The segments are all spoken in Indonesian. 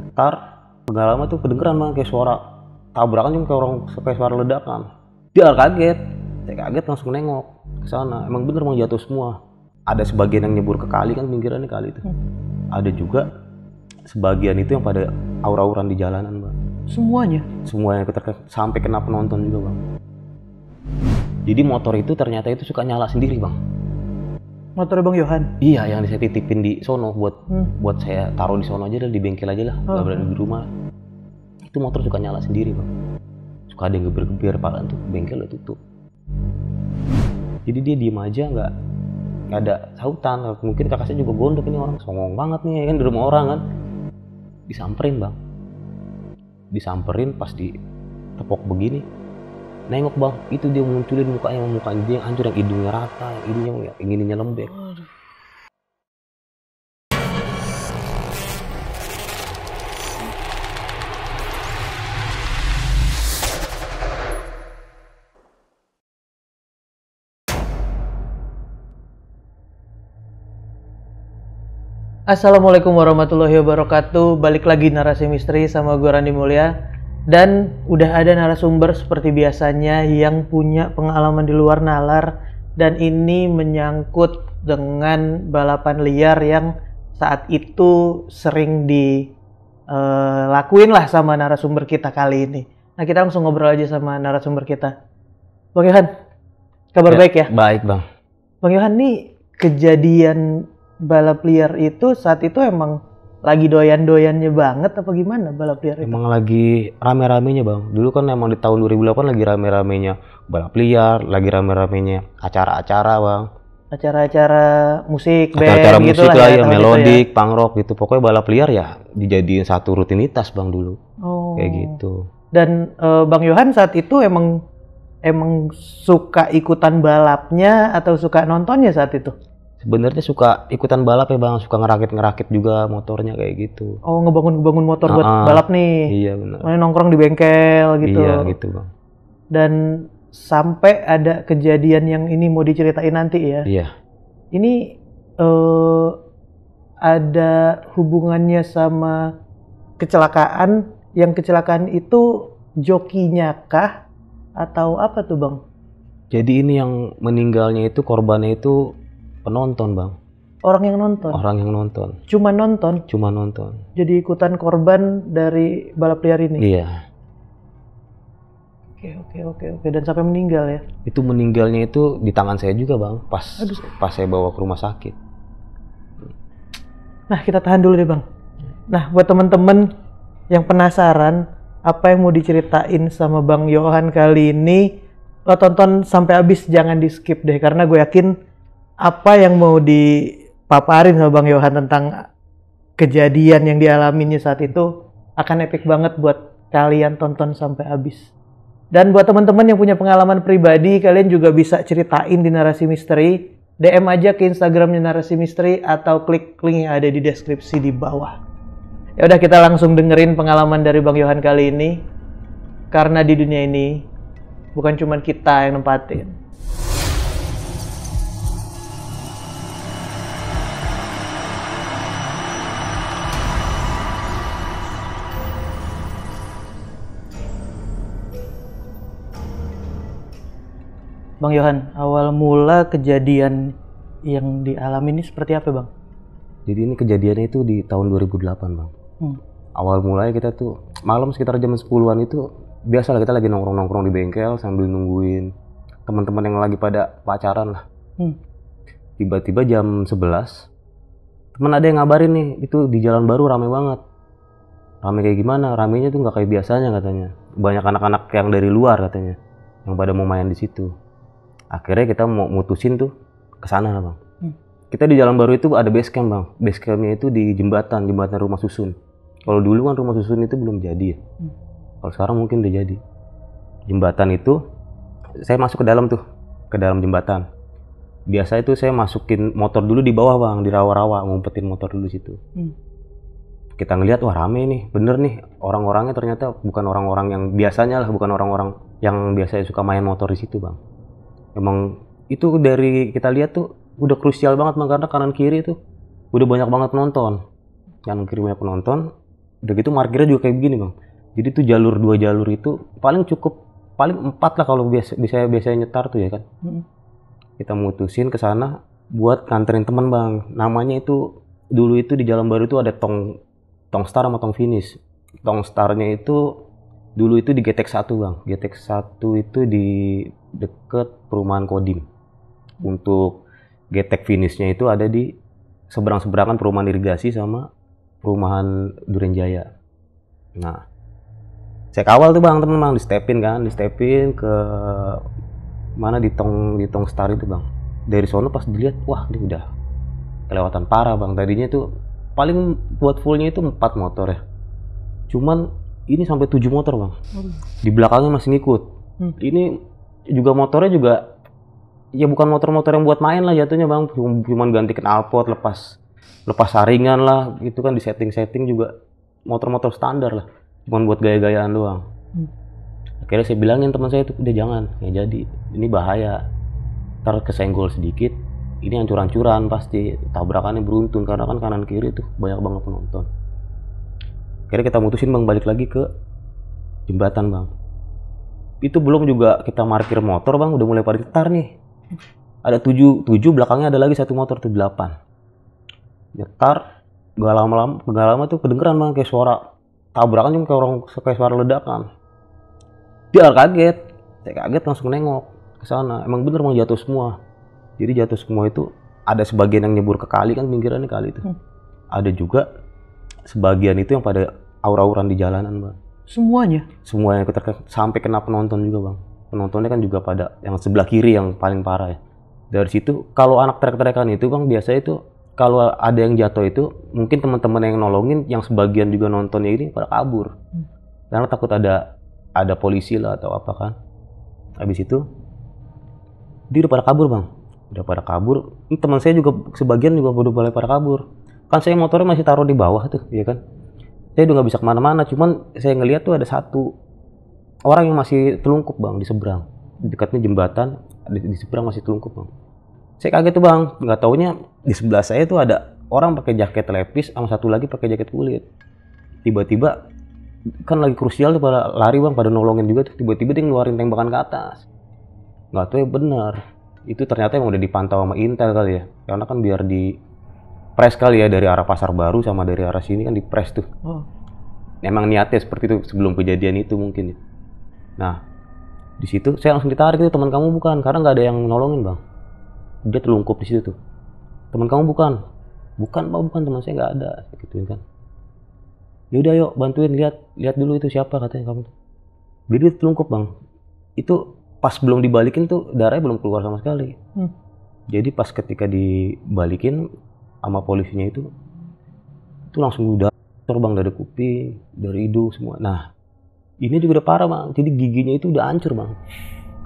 ntar agak lama tuh kedengeran mah kayak suara tabrakan cuma kayak orang kayak suara ledakan dia kaget saya kaget langsung nengok ke sana emang bener mau jatuh semua ada sebagian yang nyebur ke kali kan pinggirannya kali itu hmm. ada juga sebagian itu yang pada aura-auran di jalanan bang semuanya semuanya sampai kena penonton juga bang jadi motor itu ternyata itu suka nyala sendiri bang motor Bang Johan, Iya, yang saya titipin di sono buat hmm. buat saya taruh di sono aja lah, di bengkel aja lah, nggak oh. berani di rumah. Itu motor suka nyala sendiri, Bang. Suka ada yang geber-geber, palan tuh bengkel udah tutup. Jadi dia diem aja nggak ada sautan. Mungkin kakak saya juga gondok ini orang songong banget nih, ya kan di rumah orang kan. Disamperin, Bang. Disamperin pas di tepok begini, nengok bang itu dia munculin muka yang muka dia yang hancur yang hidungnya rata yang hidungnya yang ininya lembek Assalamualaikum warahmatullahi wabarakatuh. Balik lagi narasi misteri sama gue Randy Mulya. Dan udah ada narasumber seperti biasanya yang punya pengalaman di luar nalar dan ini menyangkut dengan balapan liar yang saat itu sering dilakuin eh, lah sama narasumber kita kali ini. Nah kita langsung ngobrol aja sama narasumber kita. Bang Yohan, kabar ya, baik ya? Baik bang. Bang Yohan nih kejadian balap liar itu saat itu emang lagi doyan-doyannya banget apa gimana balap liar itu? Emang lagi rame-ramenya bang. Dulu kan emang di tahun 2008 lagi rame-ramenya balap liar, lagi rame-ramenya acara-acara bang. Acara-acara musik, band acara, -acara gitu musik lah, ya, ya, ya. melodik, gitu ya. punk rock gitu. Pokoknya balap liar ya dijadiin satu rutinitas bang dulu. Oh. Kayak gitu. Dan uh, Bang Yohan saat itu emang emang suka ikutan balapnya atau suka nontonnya saat itu? sebenarnya suka ikutan balap ya bang suka ngerakit ngerakit juga motornya kayak gitu oh ngebangun ngebangun motor nah, buat balap nih iya benar nongkrong di bengkel gitu iya gitu bang dan sampai ada kejadian yang ini mau diceritain nanti ya iya ini uh, ada hubungannya sama kecelakaan yang kecelakaan itu jokinya kah atau apa tuh bang jadi ini yang meninggalnya itu korbannya itu penonton bang orang yang nonton orang yang nonton cuma nonton cuma nonton jadi ikutan korban dari balap liar ini iya oke oke oke oke dan sampai meninggal ya itu meninggalnya itu di tangan saya juga bang pas Aduh. pas saya bawa ke rumah sakit nah kita tahan dulu deh bang nah buat temen-temen yang penasaran apa yang mau diceritain sama bang Yohan kali ini lo tonton sampai habis jangan di skip deh karena gue yakin apa yang mau dipaparin sama Bang Yohan tentang kejadian yang dialaminya saat itu akan epic banget buat kalian tonton sampai habis. Dan buat teman-teman yang punya pengalaman pribadi, kalian juga bisa ceritain di narasi misteri. DM aja ke Instagramnya narasi misteri atau klik link yang ada di deskripsi di bawah. Ya udah kita langsung dengerin pengalaman dari Bang Yohan kali ini. Karena di dunia ini bukan cuma kita yang nempatin, Bang Yohan, awal mula kejadian yang dialami ini seperti apa, Bang? Jadi ini kejadiannya itu di tahun 2008, Bang. Hmm. Awal mulanya kita tuh malam sekitar jam 10-an itu biasa lah kita lagi nongkrong-nongkrong di bengkel sambil nungguin teman-teman yang lagi pada pacaran lah. tiba hmm. Tiba-tiba jam 11 teman ada yang ngabarin nih itu di jalan baru rame banget. Rame kayak gimana? Ramenya tuh nggak kayak biasanya katanya. Banyak anak-anak yang dari luar katanya yang pada mau main di situ akhirnya kita mau mutusin tuh ke sana lah bang hmm. kita di jalan baru itu ada base camp bang base campnya itu di jembatan jembatan rumah susun kalau dulu kan rumah susun itu belum jadi ya hmm. kalau sekarang mungkin udah jadi jembatan itu saya masuk ke dalam tuh ke dalam jembatan biasa itu saya masukin motor dulu di bawah bang di rawa-rawa ngumpetin motor dulu situ hmm kita ngelihat wah rame nih bener nih orang-orangnya ternyata bukan orang-orang yang biasanya lah bukan orang-orang yang biasanya suka main motor di situ bang emang itu dari kita lihat tuh udah krusial banget man, karena kanan kiri itu udah banyak banget penonton kanan kiri banyak penonton udah gitu markirnya juga kayak begini bang jadi tuh jalur dua jalur itu paling cukup paling empat lah kalau biasa bisa biasanya nyetar tuh ya kan hmm. kita mutusin ke sana buat nganterin teman bang namanya itu dulu itu di jalan baru itu ada tong tong star sama tong finish tong starnya itu dulu itu di GTX satu bang GTX satu itu di deket perumahan Kodim. Untuk getek finishnya itu ada di seberang-seberangan perumahan irigasi sama perumahan jaya. Nah, saya kawal tuh bang teman-teman di stepin kan, di stepin ke mana di tong di tong star itu bang. Dari sono pas dilihat, wah ini udah kelewatan parah bang. Tadinya tuh paling buat fullnya itu empat motor ya. Cuman ini sampai tujuh motor bang. Di belakangnya masih ngikut. Hmm. Ini juga motornya juga ya bukan motor-motor yang buat main lah jatuhnya bang cuma ganti knalpot lepas lepas saringan lah gitu kan di setting-setting juga motor-motor standar lah cuma buat gaya-gayaan doang hmm. akhirnya saya bilangin teman saya itu udah jangan ya jadi ini bahaya ntar kesenggol sedikit ini hancur-hancuran pasti tabrakannya beruntun karena kan kanan kiri tuh banyak banget penonton akhirnya kita mutusin bang balik lagi ke jembatan bang itu belum juga kita markir motor bang udah mulai parkir tar nih ada tujuh tujuh belakangnya ada lagi satu motor tuh delapan nyetar gak lama lama gak lama tuh kedengeran bang kayak suara tabrakan cuma kayak orang kayak suara ledakan dia kaget saya kaget langsung nengok ke sana emang bener mau jatuh semua jadi jatuh semua itu ada sebagian yang nyebur ke kali kan pinggirannya kali itu hmm. ada juga sebagian itu yang pada aura-auran di jalanan bang Semuanya? Semuanya yang sampai kena penonton juga bang. Penontonnya kan juga pada yang sebelah kiri yang paling parah ya. Dari situ kalau anak teriak-teriakan itu bang biasa itu kalau ada yang jatuh itu mungkin teman-teman yang nolongin yang sebagian juga nontonnya ini pada kabur. Hmm. Karena takut ada ada polisi lah atau apa kan. Habis itu dia udah pada kabur bang udah pada kabur ini teman saya juga sebagian juga udah pada pada kabur kan saya motornya masih taruh di bawah tuh ya kan saya udah nggak bisa kemana-mana cuman saya ngeliat tuh ada satu orang yang masih telungkup bang di seberang dekatnya jembatan di, di seberang masih telungkup bang saya kaget tuh bang nggak taunya di sebelah saya tuh ada orang pakai jaket lepis sama satu lagi pakai jaket kulit tiba-tiba kan lagi krusial tuh pada lari bang pada nolongin juga tuh tiba-tiba dia ngeluarin tembakan ke atas nggak tahu ya benar? itu ternyata yang udah dipantau sama intel kali ya karena kan biar di press kali ya dari arah pasar baru sama dari arah sini kan di press tuh. Oh. Emang niatnya seperti itu sebelum kejadian itu mungkin. Ya. Nah, di situ saya langsung ditarik itu teman kamu bukan karena nggak ada yang nolongin bang. Dia terlungkup di situ tuh. Teman kamu bukan, bukan bang, bukan teman saya nggak ada gituin ya kan. Yaudah yuk bantuin lihat lihat dulu itu siapa katanya kamu. Dia, dia terlungkup bang. Itu pas belum dibalikin tuh darahnya belum keluar sama sekali. Hmm. Jadi pas ketika dibalikin sama polisinya itu itu langsung udah terbang dari kuping, dari hidung semua. Nah, ini juga udah parah bang. Jadi giginya itu udah hancur bang.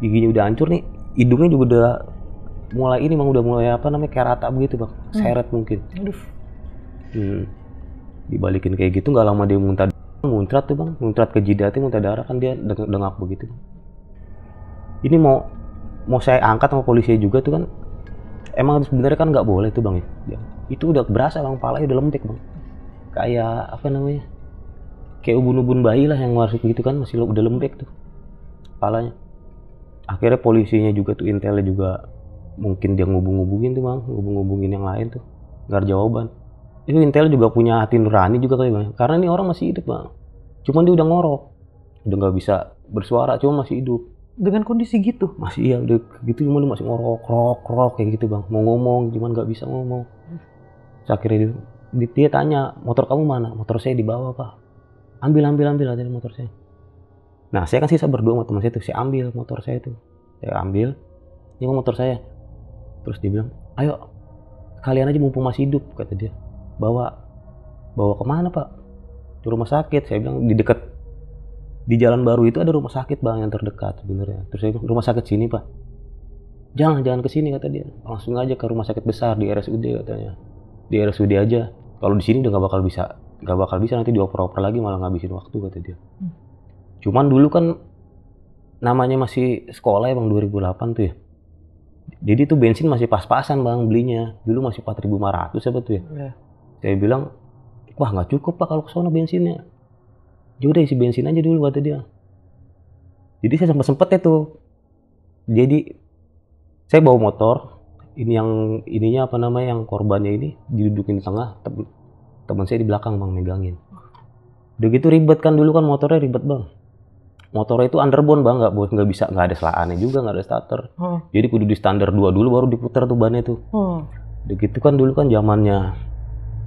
Giginya udah hancur nih, hidungnya juga udah mulai ini bang, udah mulai apa namanya kayak rata begitu bang, hmm. seret mungkin. Aduh. Hmm. Dibalikin kayak gitu nggak lama dia muntah, muntrat tuh bang, muntrat ke jidatnya muntah darah kan dia deng dengak begitu. Bang. Ini mau mau saya angkat sama polisi juga tuh kan, emang sebenarnya kan nggak boleh tuh bang ya itu udah berasa bang palanya udah lembek bang kayak apa namanya kayak ubun-ubun bayi lah yang masuk gitu kan masih udah lembek tuh palanya akhirnya polisinya juga tuh intelnya juga mungkin dia ngubung-ngubungin tuh bang ngubung-ngubungin yang lain tuh nggak ada jawaban itu intel juga punya hati nurani juga kali bang karena ini orang masih hidup bang cuman dia udah ngorok udah nggak bisa bersuara cuma masih hidup dengan kondisi gitu masih iya udah gitu cuma dia masih ngorok rok rok kayak gitu bang mau ngomong cuman nggak bisa ngomong akhirnya dia, dia tanya, motor kamu mana? Motor saya dibawa bawah, Pak. Ambil, ambil, ambil dari motor saya. Nah, saya kan sisa berdua sama teman saya itu. Saya ambil motor saya itu. Saya ambil. Ini motor saya. Terus dia bilang, ayo kalian aja mumpung masih hidup, kata dia. Bawa. Bawa kemana, Pak? Ke rumah sakit. Saya bilang, di dekat. Di jalan baru itu ada rumah sakit, Bang, yang terdekat sebenarnya. Terus saya bilang, rumah sakit sini, Pak. Jangan, jangan ke sini, kata dia. Langsung aja ke rumah sakit besar di RSUD, katanya di RSUD aja kalau di sini udah gak bakal bisa gak bakal bisa nanti dioper-oper lagi malah ngabisin waktu kata dia hmm. cuman dulu kan namanya masih sekolah ya bang 2008 tuh ya jadi tuh bensin masih pas-pasan bang belinya dulu masih 4500 apa tuh ya yeah. saya bilang wah nggak cukup pak kalau ke kesana bensinnya Juga ya isi bensin aja dulu kata dia jadi saya sempat sempet ya tuh jadi saya bawa motor ini yang ininya apa namanya yang korbannya ini didudukin di tengah teman saya di belakang bang megangin udah gitu ribet kan dulu kan motornya ribet bang motornya itu underbone bang nggak boleh nggak bisa nggak ada selaannya juga nggak ada starter hmm. jadi kudu di standar dua dulu baru diputar tuh bannya tuh hmm. udah gitu kan dulu kan zamannya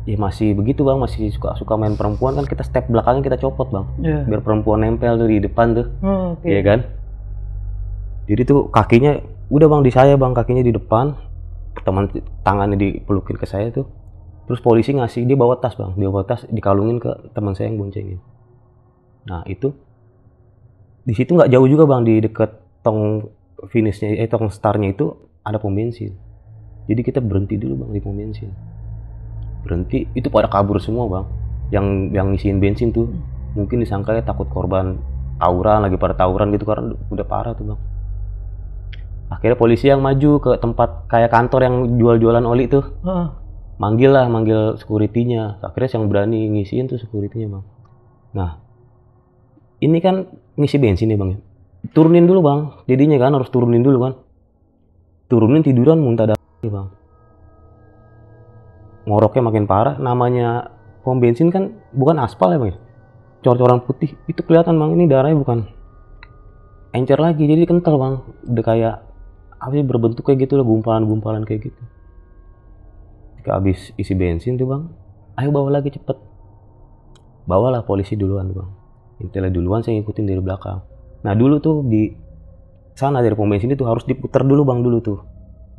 ya masih begitu bang masih suka suka main perempuan kan kita step belakangnya kita copot bang yeah. biar perempuan nempel tuh di depan tuh hmm, okay. ya kan jadi tuh kakinya udah bang di saya bang kakinya di depan teman tangannya dipelukin ke saya tuh terus polisi ngasih dia bawa tas bang dia bawa tas dikalungin ke teman saya yang boncengin nah itu di situ nggak jauh juga bang di deket tong finishnya eh tong startnya itu ada pom bensin jadi kita berhenti dulu bang di pom bensin berhenti itu pada kabur semua bang yang yang ngisiin bensin tuh mungkin disangka ya takut korban tawuran lagi pada tawuran gitu karena udah parah tuh bang akhirnya polisi yang maju ke tempat kayak kantor yang jual-jualan oli tuh uh. manggil lah manggil sekuritinya akhirnya yang berani ngisiin tuh sekuritinya bang nah ini kan ngisi bensin nih ya, bang ya? turunin dulu bang jadinya kan harus turunin dulu kan turunin tiduran muntah darah bang ngoroknya makin parah namanya pom bensin kan bukan aspal ya bang ya? cor-coran putih itu kelihatan bang ini darahnya bukan encer lagi jadi kental bang udah kayak apa berbentuk kayak gitu loh gumpalan-gumpalan kayak gitu ketika habis isi bensin tuh bang ayo bawa lagi cepet bawalah polisi duluan bang intelnya duluan saya ngikutin dari belakang nah dulu tuh di sana dari pom bensin itu harus diputar dulu bang dulu tuh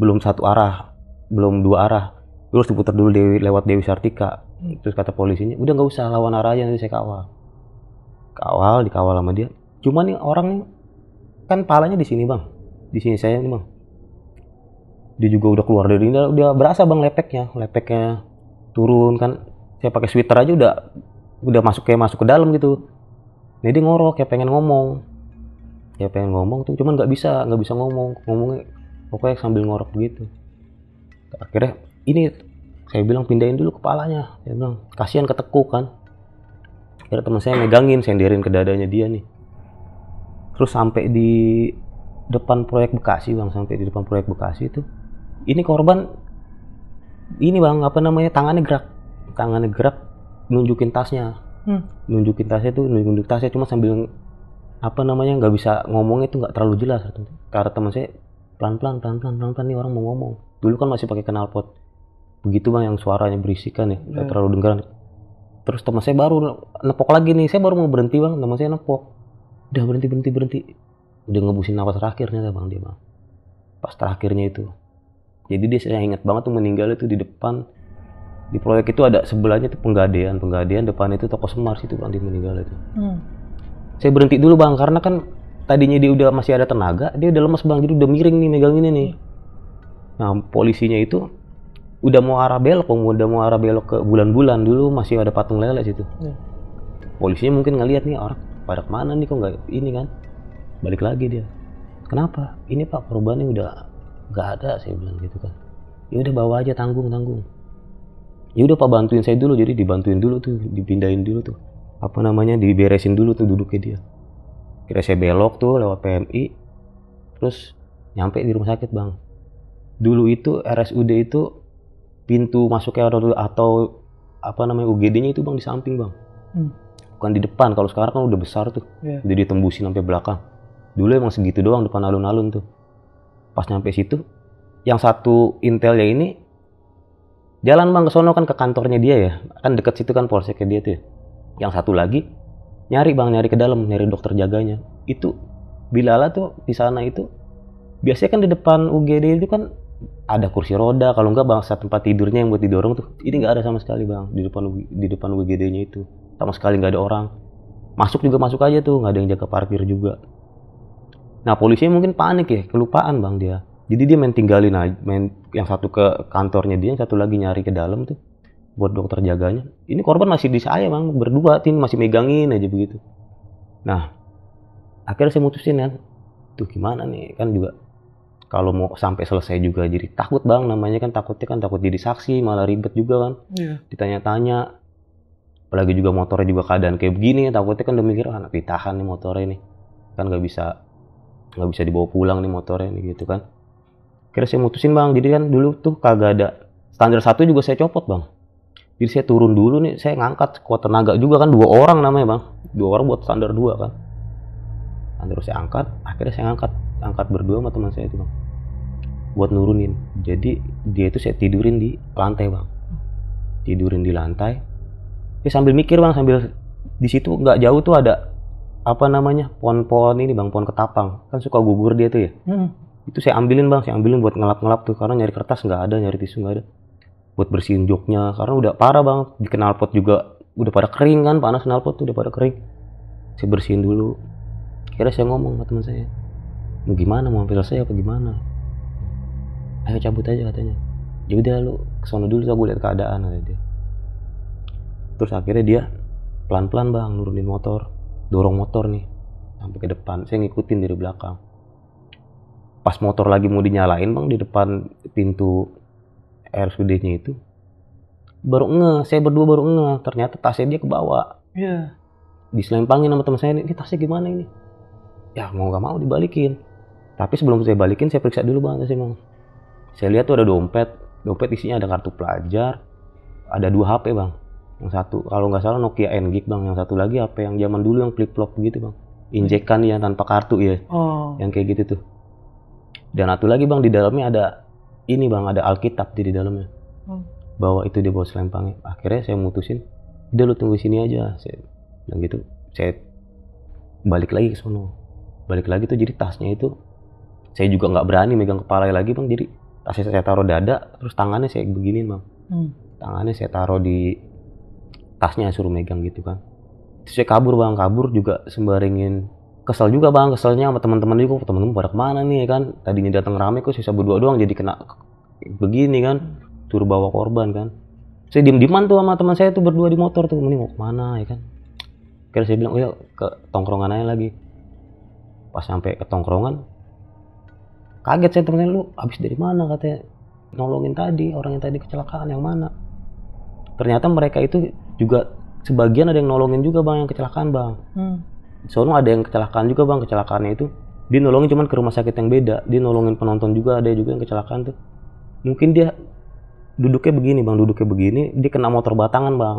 belum satu arah belum dua arah lu harus diputar dulu Dewi, lewat Dewi Sartika terus kata polisinya udah nggak usah lawan arah aja nanti saya kawal kawal dikawal sama dia cuman nih orang kan palanya di sini bang di sini saya nih bang dia juga udah keluar dari ini udah berasa bang lepeknya lepeknya turun kan saya pakai sweater aja udah udah masuk kayak masuk ke dalam gitu nih dia ngorok kayak pengen ngomong ya pengen ngomong tuh cuman nggak bisa nggak bisa ngomong ngomongnya pokoknya sambil ngorok begitu akhirnya ini saya bilang pindahin dulu kepalanya saya bilang kasihan ketekuk kan akhirnya teman saya megangin sendirin ke dadanya dia nih terus sampai di depan proyek Bekasi bang sampai di depan proyek Bekasi itu ini korban ini bang apa namanya tangannya gerak tangannya gerak nunjukin tasnya hmm. nunjukin tasnya itu nunjukin tasnya cuma sambil apa namanya nggak bisa ngomongnya itu nggak terlalu jelas karena teman saya pelan pelan pelan pelan pelan pelan nih orang mau ngomong dulu kan masih pakai knalpot begitu bang yang suaranya berisikan ya nggak yeah. Hmm. terlalu dengaran terus teman saya baru nepok lagi nih saya baru mau berhenti bang teman saya nepok udah berhenti berhenti berhenti udah ngebusin nafas terakhirnya tuh bang dia bang pas terakhirnya itu jadi dia saya ingat banget tuh meninggal itu di depan di proyek itu ada sebelahnya tuh penggadean penggadean depan itu toko semar situ bang dia meninggal itu hmm. saya berhenti dulu bang karena kan tadinya dia udah masih ada tenaga dia udah lemas bang jadi udah miring nih megang ini nih nah polisinya itu udah mau arah belok bang udah mau arah belok ke bulan-bulan dulu masih ada patung lele situ hmm. polisinya mungkin ngelihat nih orang pada kemana nih kok nggak ini kan balik lagi dia kenapa ini pak perubahan ini udah gak ada saya bilang gitu kan ya udah bawa aja tanggung tanggung ya udah pak bantuin saya dulu jadi dibantuin dulu tuh dipindahin dulu tuh apa namanya diberesin dulu tuh duduknya dia kira saya belok tuh lewat PMI terus nyampe di rumah sakit bang dulu itu RSUD itu pintu masuknya atau apa namanya UGD-nya itu bang di samping bang hmm. bukan di depan kalau sekarang kan udah besar tuh yeah. Iya. jadi tembusin sampai belakang dulu emang segitu doang depan alun-alun tuh pas nyampe situ yang satu intel ya ini jalan bang ke sono kan ke kantornya dia ya kan deket situ kan polseknya dia tuh ya. yang satu lagi nyari bang nyari ke dalam nyari dokter jaganya itu Bilala tuh di sana itu biasanya kan di depan UGD itu kan ada kursi roda kalau enggak bangsa tempat tidurnya yang buat didorong tuh ini nggak ada sama sekali bang di depan di depan UGD-nya itu sama sekali nggak ada orang masuk juga masuk aja tuh nggak ada yang jaga parkir juga Nah polisinya mungkin panik ya, kelupaan bang dia. Jadi dia main tinggalin aja, main yang satu ke kantornya dia, yang satu lagi nyari ke dalam tuh buat dokter jaganya. Ini korban masih di saya bang, berdua tim masih megangin aja begitu. Nah akhirnya saya mutusin kan, tuh gimana nih kan juga kalau mau sampai selesai juga jadi takut bang namanya kan takutnya kan takut jadi saksi malah ribet juga kan yeah. ditanya-tanya apalagi juga motornya juga keadaan kayak begini takutnya kan udah mikir ah, anak ditahan nih motornya nih kan gak bisa nggak bisa dibawa pulang nih motornya nih gitu kan kira saya mutusin bang jadi kan dulu tuh kagak ada standar satu juga saya copot bang jadi saya turun dulu nih saya ngangkat kuat tenaga juga kan dua orang namanya bang dua orang buat standar dua kan terus saya angkat akhirnya saya ngangkat angkat berdua sama teman saya itu bang buat nurunin jadi dia itu saya tidurin di lantai bang tidurin di lantai Oke, sambil mikir bang sambil di situ nggak jauh tuh ada apa namanya pohon-pohon ini bang pohon ketapang kan suka gugur dia tuh ya hmm. itu saya ambilin bang saya ambilin buat ngelap-ngelap tuh karena nyari kertas nggak ada nyari tisu nggak ada buat bersihin joknya karena udah parah bang di knalpot juga udah pada kering kan panas knalpot tuh udah pada kering saya bersihin dulu kira saya ngomong sama teman saya mau gimana mau ambil saya apa gimana ayo cabut aja katanya jadi ya udah lu kesana dulu saya gue lihat keadaan ada dia terus akhirnya dia pelan pelan bang nurunin motor dorong motor nih sampai ke depan saya ngikutin dari belakang pas motor lagi mau dinyalain bang di depan pintu RSUD-nya itu baru nge saya berdua baru nge ternyata tasnya dia kebawa bawah iya. yeah. diselempangin sama teman saya ini tasnya gimana ini ya mau nggak mau dibalikin tapi sebelum saya balikin saya periksa dulu banget saya bang saya lihat tuh ada dompet dompet isinya ada kartu pelajar ada dua HP bang yang satu kalau nggak salah Nokia N Gig bang yang satu lagi apa yang zaman dulu yang flip flop gitu bang injekan ya tanpa kartu ya oh. yang kayak gitu tuh dan satu lagi bang di dalamnya ada ini bang ada Alkitab di dalamnya hmm. bawa itu dia bawa selempangnya akhirnya saya mutusin udah lu tunggu sini aja saya bilang gitu saya balik lagi ke sono balik lagi tuh jadi tasnya itu saya juga nggak berani megang kepala lagi bang jadi tasnya saya taruh dada terus tangannya saya beginin bang hmm. tangannya saya taruh di tasnya suruh megang gitu kan terus saya kabur bang kabur juga sembaringin kesel juga bang keselnya sama teman-teman juga teman-teman pada kemana nih ya kan tadinya datang rame kok sisa berdua doang jadi kena begini kan tur bawa korban kan saya diem diman tuh sama teman saya tuh berdua di motor tuh nih mau kemana ya kan kira saya bilang oh ya ke tongkrongan aja lagi pas sampai ke tongkrongan kaget saya temennya lu habis dari mana katanya nolongin tadi orang yang tadi kecelakaan yang mana ternyata mereka itu juga sebagian ada yang nolongin juga bang yang kecelakaan bang hmm. soalnya ada yang kecelakaan juga bang kecelakaannya itu dia nolongin cuman ke rumah sakit yang beda dia nolongin penonton juga ada juga yang kecelakaan tuh mungkin dia duduknya begini bang duduknya begini dia kena motor batangan bang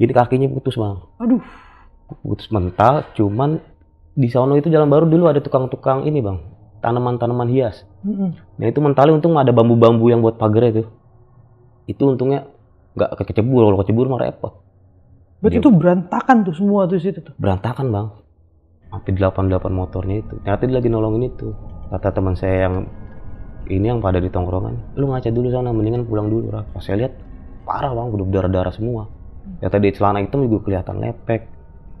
jadi kakinya putus bang aduh putus mental cuman di sono itu jalan baru dulu ada tukang-tukang ini bang tanaman-tanaman hias mm -hmm. nah itu mentali untung ada bambu-bambu yang buat pagar itu itu untungnya nggak kecebur kalau kecebur mah repot berarti itu berantakan tuh semua tuh situ tuh berantakan bang hampir delapan delapan motornya itu ternyata dia lagi nolongin itu kata teman saya yang ini yang pada di tongkrongan lu ngaca dulu sana mendingan pulang dulu lah pas saya lihat parah bang udah berdarah darah semua ya tadi celana itu juga kelihatan lepek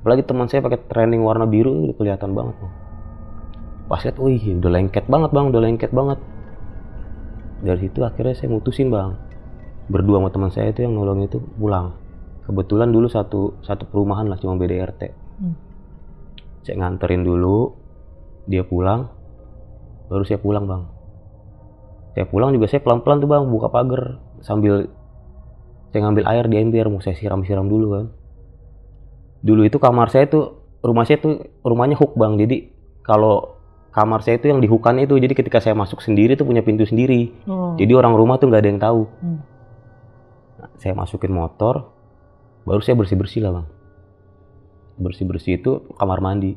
apalagi teman saya pakai training warna biru udah kelihatan banget bang pas lihat wih udah lengket banget bang udah lengket banget dari situ akhirnya saya mutusin bang berdua sama teman saya itu yang nolong itu pulang kebetulan dulu satu satu perumahan lah cuma BDRT hmm. saya nganterin dulu dia pulang baru saya pulang bang saya pulang juga saya pelan pelan tuh bang buka pagar sambil saya ngambil air di ember mau saya siram siram dulu kan dulu itu kamar saya tuh rumah saya tuh rumahnya hook bang jadi kalau kamar saya itu yang dihukan itu jadi ketika saya masuk sendiri tuh punya pintu sendiri oh. jadi orang rumah tuh nggak ada yang tahu hmm saya masukin motor baru saya bersih bersih lah bang bersih bersih itu kamar mandi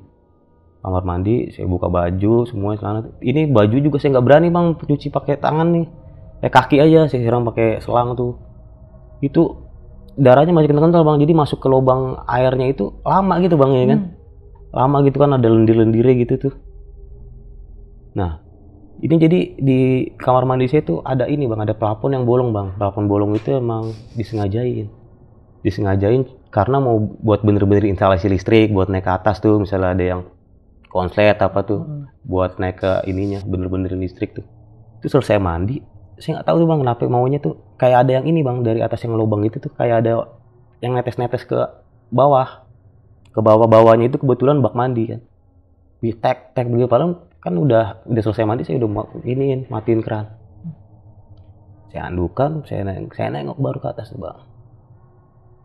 kamar mandi saya buka baju semua celana ini baju juga saya nggak berani bang cuci pakai tangan nih pakai kaki aja saya siram pakai selang tuh itu darahnya masih kental-kental bang jadi masuk ke lubang airnya itu lama gitu bang ya kan hmm. lama gitu kan ada lendir-lendirnya gitu tuh nah ini jadi di kamar mandi saya tuh ada ini bang, ada plafon yang bolong bang. Plafon bolong itu emang disengajain, disengajain karena mau buat bener-bener instalasi listrik, buat naik ke atas tuh misalnya ada yang konslet apa tuh, hmm. buat naik ke ininya bener-bener listrik tuh. Terus selesai mandi, saya nggak tahu tuh bang kenapa maunya tuh kayak ada yang ini bang dari atas yang lubang itu tuh kayak ada yang netes-netes ke bawah ke bawah bawahnya itu kebetulan bak mandi kan di tek tek begitu padahal kan udah udah selesai mandi saya udah mau ini matiin keran saya andukan saya neng saya nengok baru ke atas tuh bang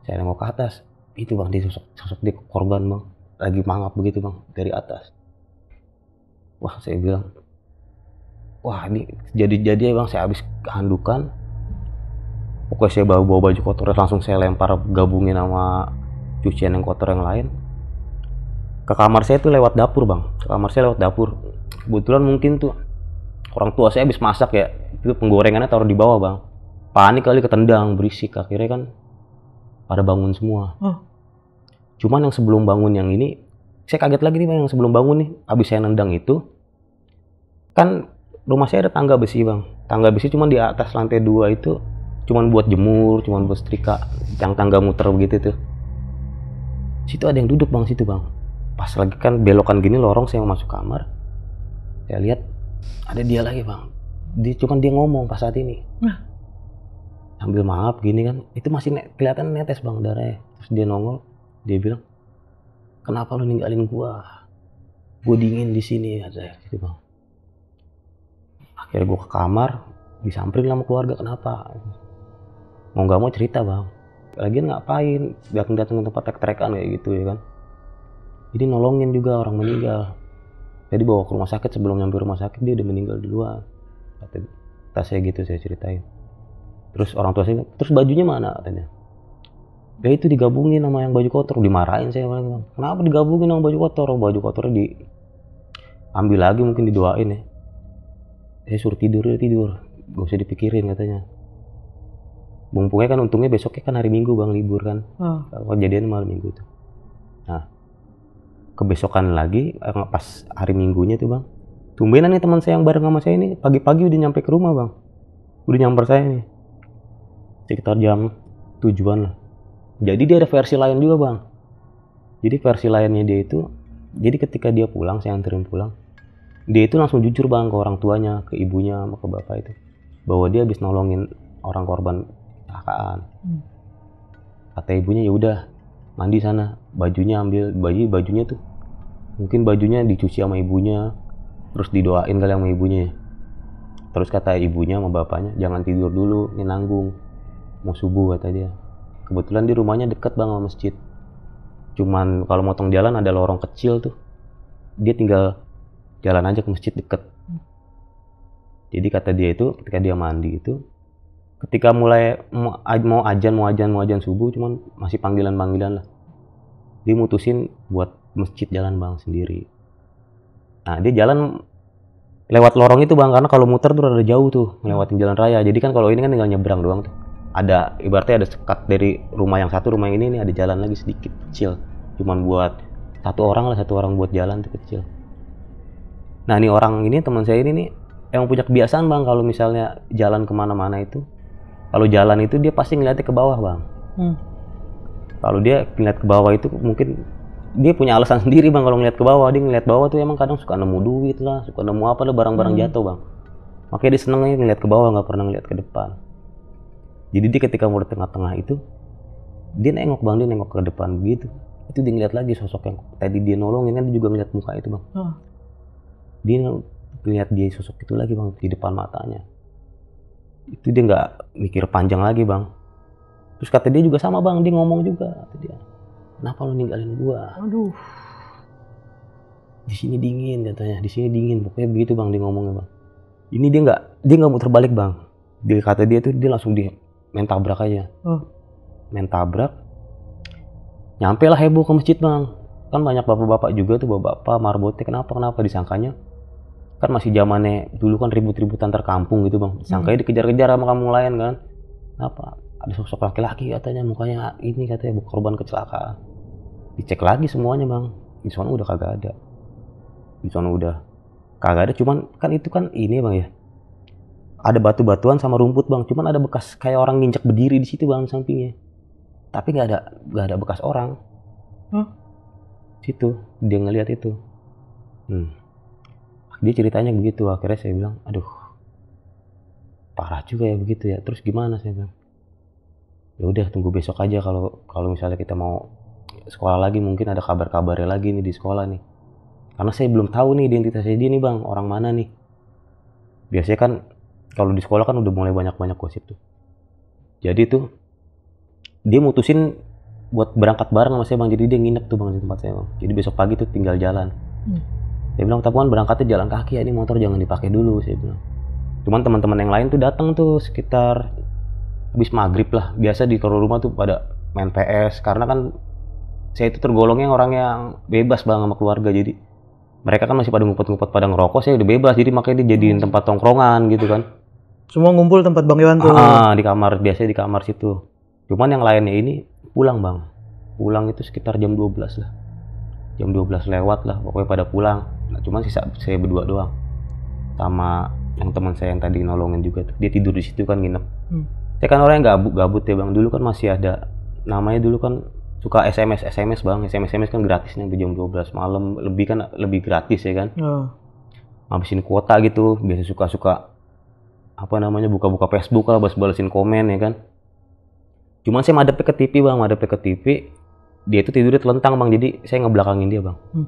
saya nengok ke atas itu bang dia sosok sosok dia korban bang lagi mangap begitu bang dari atas wah saya bilang wah ini jadi jadi ya bang saya habis kehandukan pokoknya saya bawa bawa baju kotor langsung saya lempar gabungin sama cucian yang kotor yang lain ke kamar saya itu lewat dapur bang ke kamar saya lewat dapur kebetulan mungkin tuh orang tua saya habis masak ya itu penggorengannya taruh di bawah bang panik kali ketendang berisik akhirnya kan pada bangun semua huh? cuman yang sebelum bangun yang ini saya kaget lagi nih bang yang sebelum bangun nih habis saya nendang itu kan rumah saya ada tangga besi bang tangga besi cuman di atas lantai dua itu cuman buat jemur cuman buat setrika yang tangga muter begitu tuh situ ada yang duduk bang situ bang pas lagi kan belokan gini lorong saya mau masuk kamar saya lihat ada dia lagi bang dia cuman dia ngomong pas saat ini nah. ambil maaf gini kan itu masih ne kelihatan netes bang darahnya terus dia nongol dia bilang kenapa lu ninggalin gua gua dingin di sini ada gitu bang akhirnya gua ke kamar disamperin sama keluarga kenapa mau nggak mau cerita bang lagian ngapain datang datang ke tempat trek trekan kayak gitu ya kan jadi nolongin juga orang meninggal jadi dibawa ke rumah sakit sebelum nyampe rumah sakit dia udah meninggal di luar kata tasnya gitu saya ceritain terus orang tua saya terus bajunya mana katanya ya itu digabungin sama yang baju kotor dimarahin saya bilang kenapa digabungin sama baju kotor oh, baju kotor di ambil lagi mungkin didoain ya saya suruh tidur ya tidur gak usah dipikirin katanya mumpungnya kan untungnya besoknya kan hari minggu bang libur kan oh. kejadian malam minggu itu nah kebesokan lagi eh, pas hari minggunya tuh bang tumben nih teman saya yang bareng sama saya ini pagi-pagi udah nyampe ke rumah bang udah nyamper saya nih sekitar jam tujuan lah jadi dia ada versi lain juga bang jadi versi lainnya dia itu jadi ketika dia pulang saya anterin pulang dia itu langsung jujur bang ke orang tuanya ke ibunya sama ke bapak itu bahwa dia habis nolongin orang korban kecelakaan hmm. kata ibunya ya udah mandi sana bajunya ambil baju bajunya tuh mungkin bajunya dicuci sama ibunya terus didoain kali sama ibunya terus kata ibunya sama bapaknya jangan tidur dulu ini nanggung mau subuh kata dia kebetulan di rumahnya deket banget sama masjid cuman kalau motong jalan ada lorong kecil tuh dia tinggal jalan aja ke masjid deket jadi kata dia itu ketika dia mandi itu ketika mulai mau ajan mau ajan mau ajan subuh cuman masih panggilan panggilan lah dia mutusin buat masjid jalan bang sendiri nah dia jalan lewat lorong itu bang karena kalau muter tuh rada jauh tuh ngelewatin jalan raya jadi kan kalau ini kan tinggal nyebrang doang tuh ada ibaratnya ada sekat dari rumah yang satu rumah yang ini nih ada jalan lagi sedikit kecil cuman buat satu orang lah satu orang buat jalan tuh kecil nah ini orang ini teman saya ini nih emang punya kebiasaan bang kalau misalnya jalan kemana-mana itu kalau jalan itu dia pasti ngeliatnya ke bawah bang hmm. kalau dia ngeliat ke bawah itu mungkin dia punya alasan sendiri bang kalau ngeliat ke bawah dia ngeliat bawah tuh emang kadang suka nemu duit lah suka nemu apa lah barang-barang hmm. jatuh bang makanya dia senengnya ngeliat ke bawah nggak pernah ngeliat ke depan jadi dia ketika mau di tengah-tengah itu dia nengok bang dia nengok ke depan begitu itu dia ngeliat lagi sosok yang tadi dia nolongin kan dia juga ngeliat muka itu bang oh. dia ngeliat dia sosok itu lagi bang di depan matanya itu dia nggak mikir panjang lagi bang terus kata dia juga sama bang dia ngomong juga dia kenapa lu ninggalin gua aduh di sini dingin katanya di sini dingin pokoknya begitu bang dia ngomongnya bang ini dia nggak dia nggak mau terbalik bang dia kata dia tuh dia langsung dia main tabrak aja oh. main tabrak nyampe lah heboh ke masjid bang kan banyak bapak-bapak juga tuh bapak-bapak marbotnya kenapa kenapa disangkanya kan masih zamannya dulu kan ribut ributan terkampung gitu bang disangkanya hmm. dikejar-kejar sama kamu lain kan kenapa ada sosok laki-laki katanya mukanya ini katanya korban kecelakaan dicek lagi semuanya bang di sana udah kagak ada di sana udah kagak ada cuman kan itu kan ini bang ya ada batu-batuan sama rumput bang cuman ada bekas kayak orang nginjak berdiri di situ bang sampingnya tapi nggak ada nggak ada bekas orang huh? situ dia ngelihat itu hmm. dia ceritanya begitu akhirnya saya bilang aduh parah juga ya begitu ya terus gimana saya bilang ya udah tunggu besok aja kalau kalau misalnya kita mau sekolah lagi mungkin ada kabar-kabarnya lagi nih di sekolah nih karena saya belum tahu nih identitasnya dia nih bang orang mana nih biasanya kan kalau di sekolah kan udah mulai banyak-banyak gosip tuh jadi tuh dia mutusin buat berangkat bareng sama saya bang jadi dia nginep tuh bang di tempat saya bang jadi besok pagi tuh tinggal jalan hmm. saya bilang tapi kan berangkatnya jalan kaki ya ini motor jangan dipakai dulu saya bilang cuman teman-teman yang lain tuh datang tuh sekitar habis maghrib lah biasa di rumah tuh pada main PS karena kan saya itu tergolongnya orang yang bebas banget sama keluarga jadi mereka kan masih pada ngumpet-ngumpet pada ngerokok saya udah bebas jadi makanya dia jadiin hmm. tempat tongkrongan gitu kan semua ngumpul tempat bang Iwan tuh ah, di kamar biasanya di kamar situ cuman yang lainnya ini pulang bang pulang itu sekitar jam 12 lah jam 12 lewat lah pokoknya pada pulang nah, cuman sisa saya berdua doang sama yang teman saya yang tadi nolongin juga tuh dia tidur di situ kan nginep hmm. saya kan orang yang gabut gabut ya bang dulu kan masih ada namanya dulu kan suka SMS SMS bang SMS SMS kan gratis nih jam 12 malam lebih kan lebih gratis ya kan uh. kuota gitu biasa suka suka apa namanya buka-buka Facebook lah balas-balasin komen ya kan cuman saya madep ke TV bang madep ke TV dia itu tidurnya telentang bang jadi saya ngebelakangin dia bang hmm.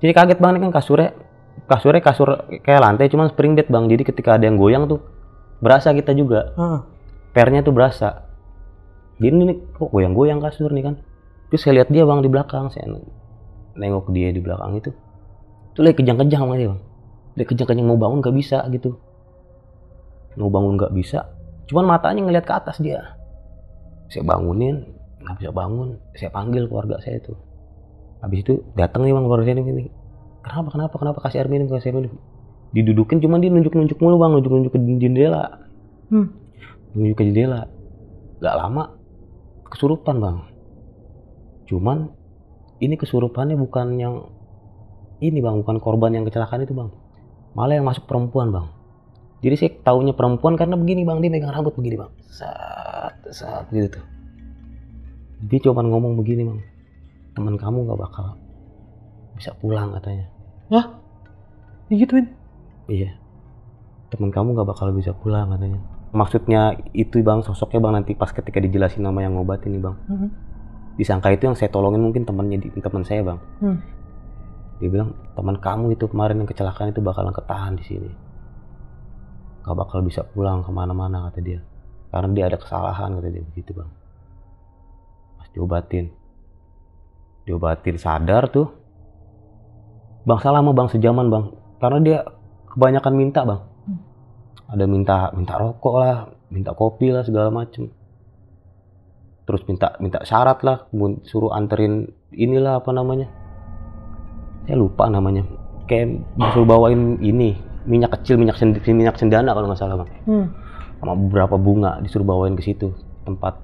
jadi kaget banget kan kasurnya kasurnya kasur kayak lantai cuman spring bed bang jadi ketika ada yang goyang tuh berasa kita juga uh. pernya tuh berasa jadi ini kok goyang-goyang kasur nih kan. Terus saya lihat dia bang di belakang, saya nengok dia di belakang itu. Itu lagi kejang-kejang sama dia bang. Dia kejang-kejang mau bangun gak bisa gitu. Mau bangun gak bisa. Cuman matanya ngelihat ke atas dia. Saya bangunin, nggak bisa bangun. Saya panggil keluarga saya itu. Habis itu datang nih bang keluarga saya ini. Kenapa, kenapa, kenapa kasih air minum, kasih air minum didudukin cuman dia nunjuk-nunjuk mulu bang nunjuk-nunjuk ke jendela hmm. nunjuk ke jendela gak lama kesurupan bang cuman ini kesurupannya bukan yang ini bang bukan korban yang kecelakaan itu bang malah yang masuk perempuan bang jadi saya taunya perempuan karena begini bang dia megang rambut begini bang saat saat gitu tuh dia cuma ngomong begini bang teman kamu nggak bakal bisa pulang katanya Hah? digituin iya teman kamu nggak bakal bisa pulang katanya maksudnya itu bang sosoknya bang nanti pas ketika dijelasin nama yang ngobatin nih bang mm -hmm. disangka itu yang saya tolongin mungkin temannya teman saya bang mm. dia bilang teman kamu itu kemarin yang kecelakaan itu bakalan ketahan di sini nggak bakal bisa pulang kemana-mana kata dia karena dia ada kesalahan kata dia begitu bang pas diobatin diobatin sadar tuh bang salah sama bang sejaman bang karena dia kebanyakan minta bang ada minta minta rokok lah minta kopi lah segala macem terus minta minta syarat lah suruh anterin inilah apa namanya saya lupa namanya kayak disuruh bawain ini minyak kecil minyak sendiri minyak sendana kalau nggak salah bang hmm. sama beberapa bunga disuruh bawain ke situ tempat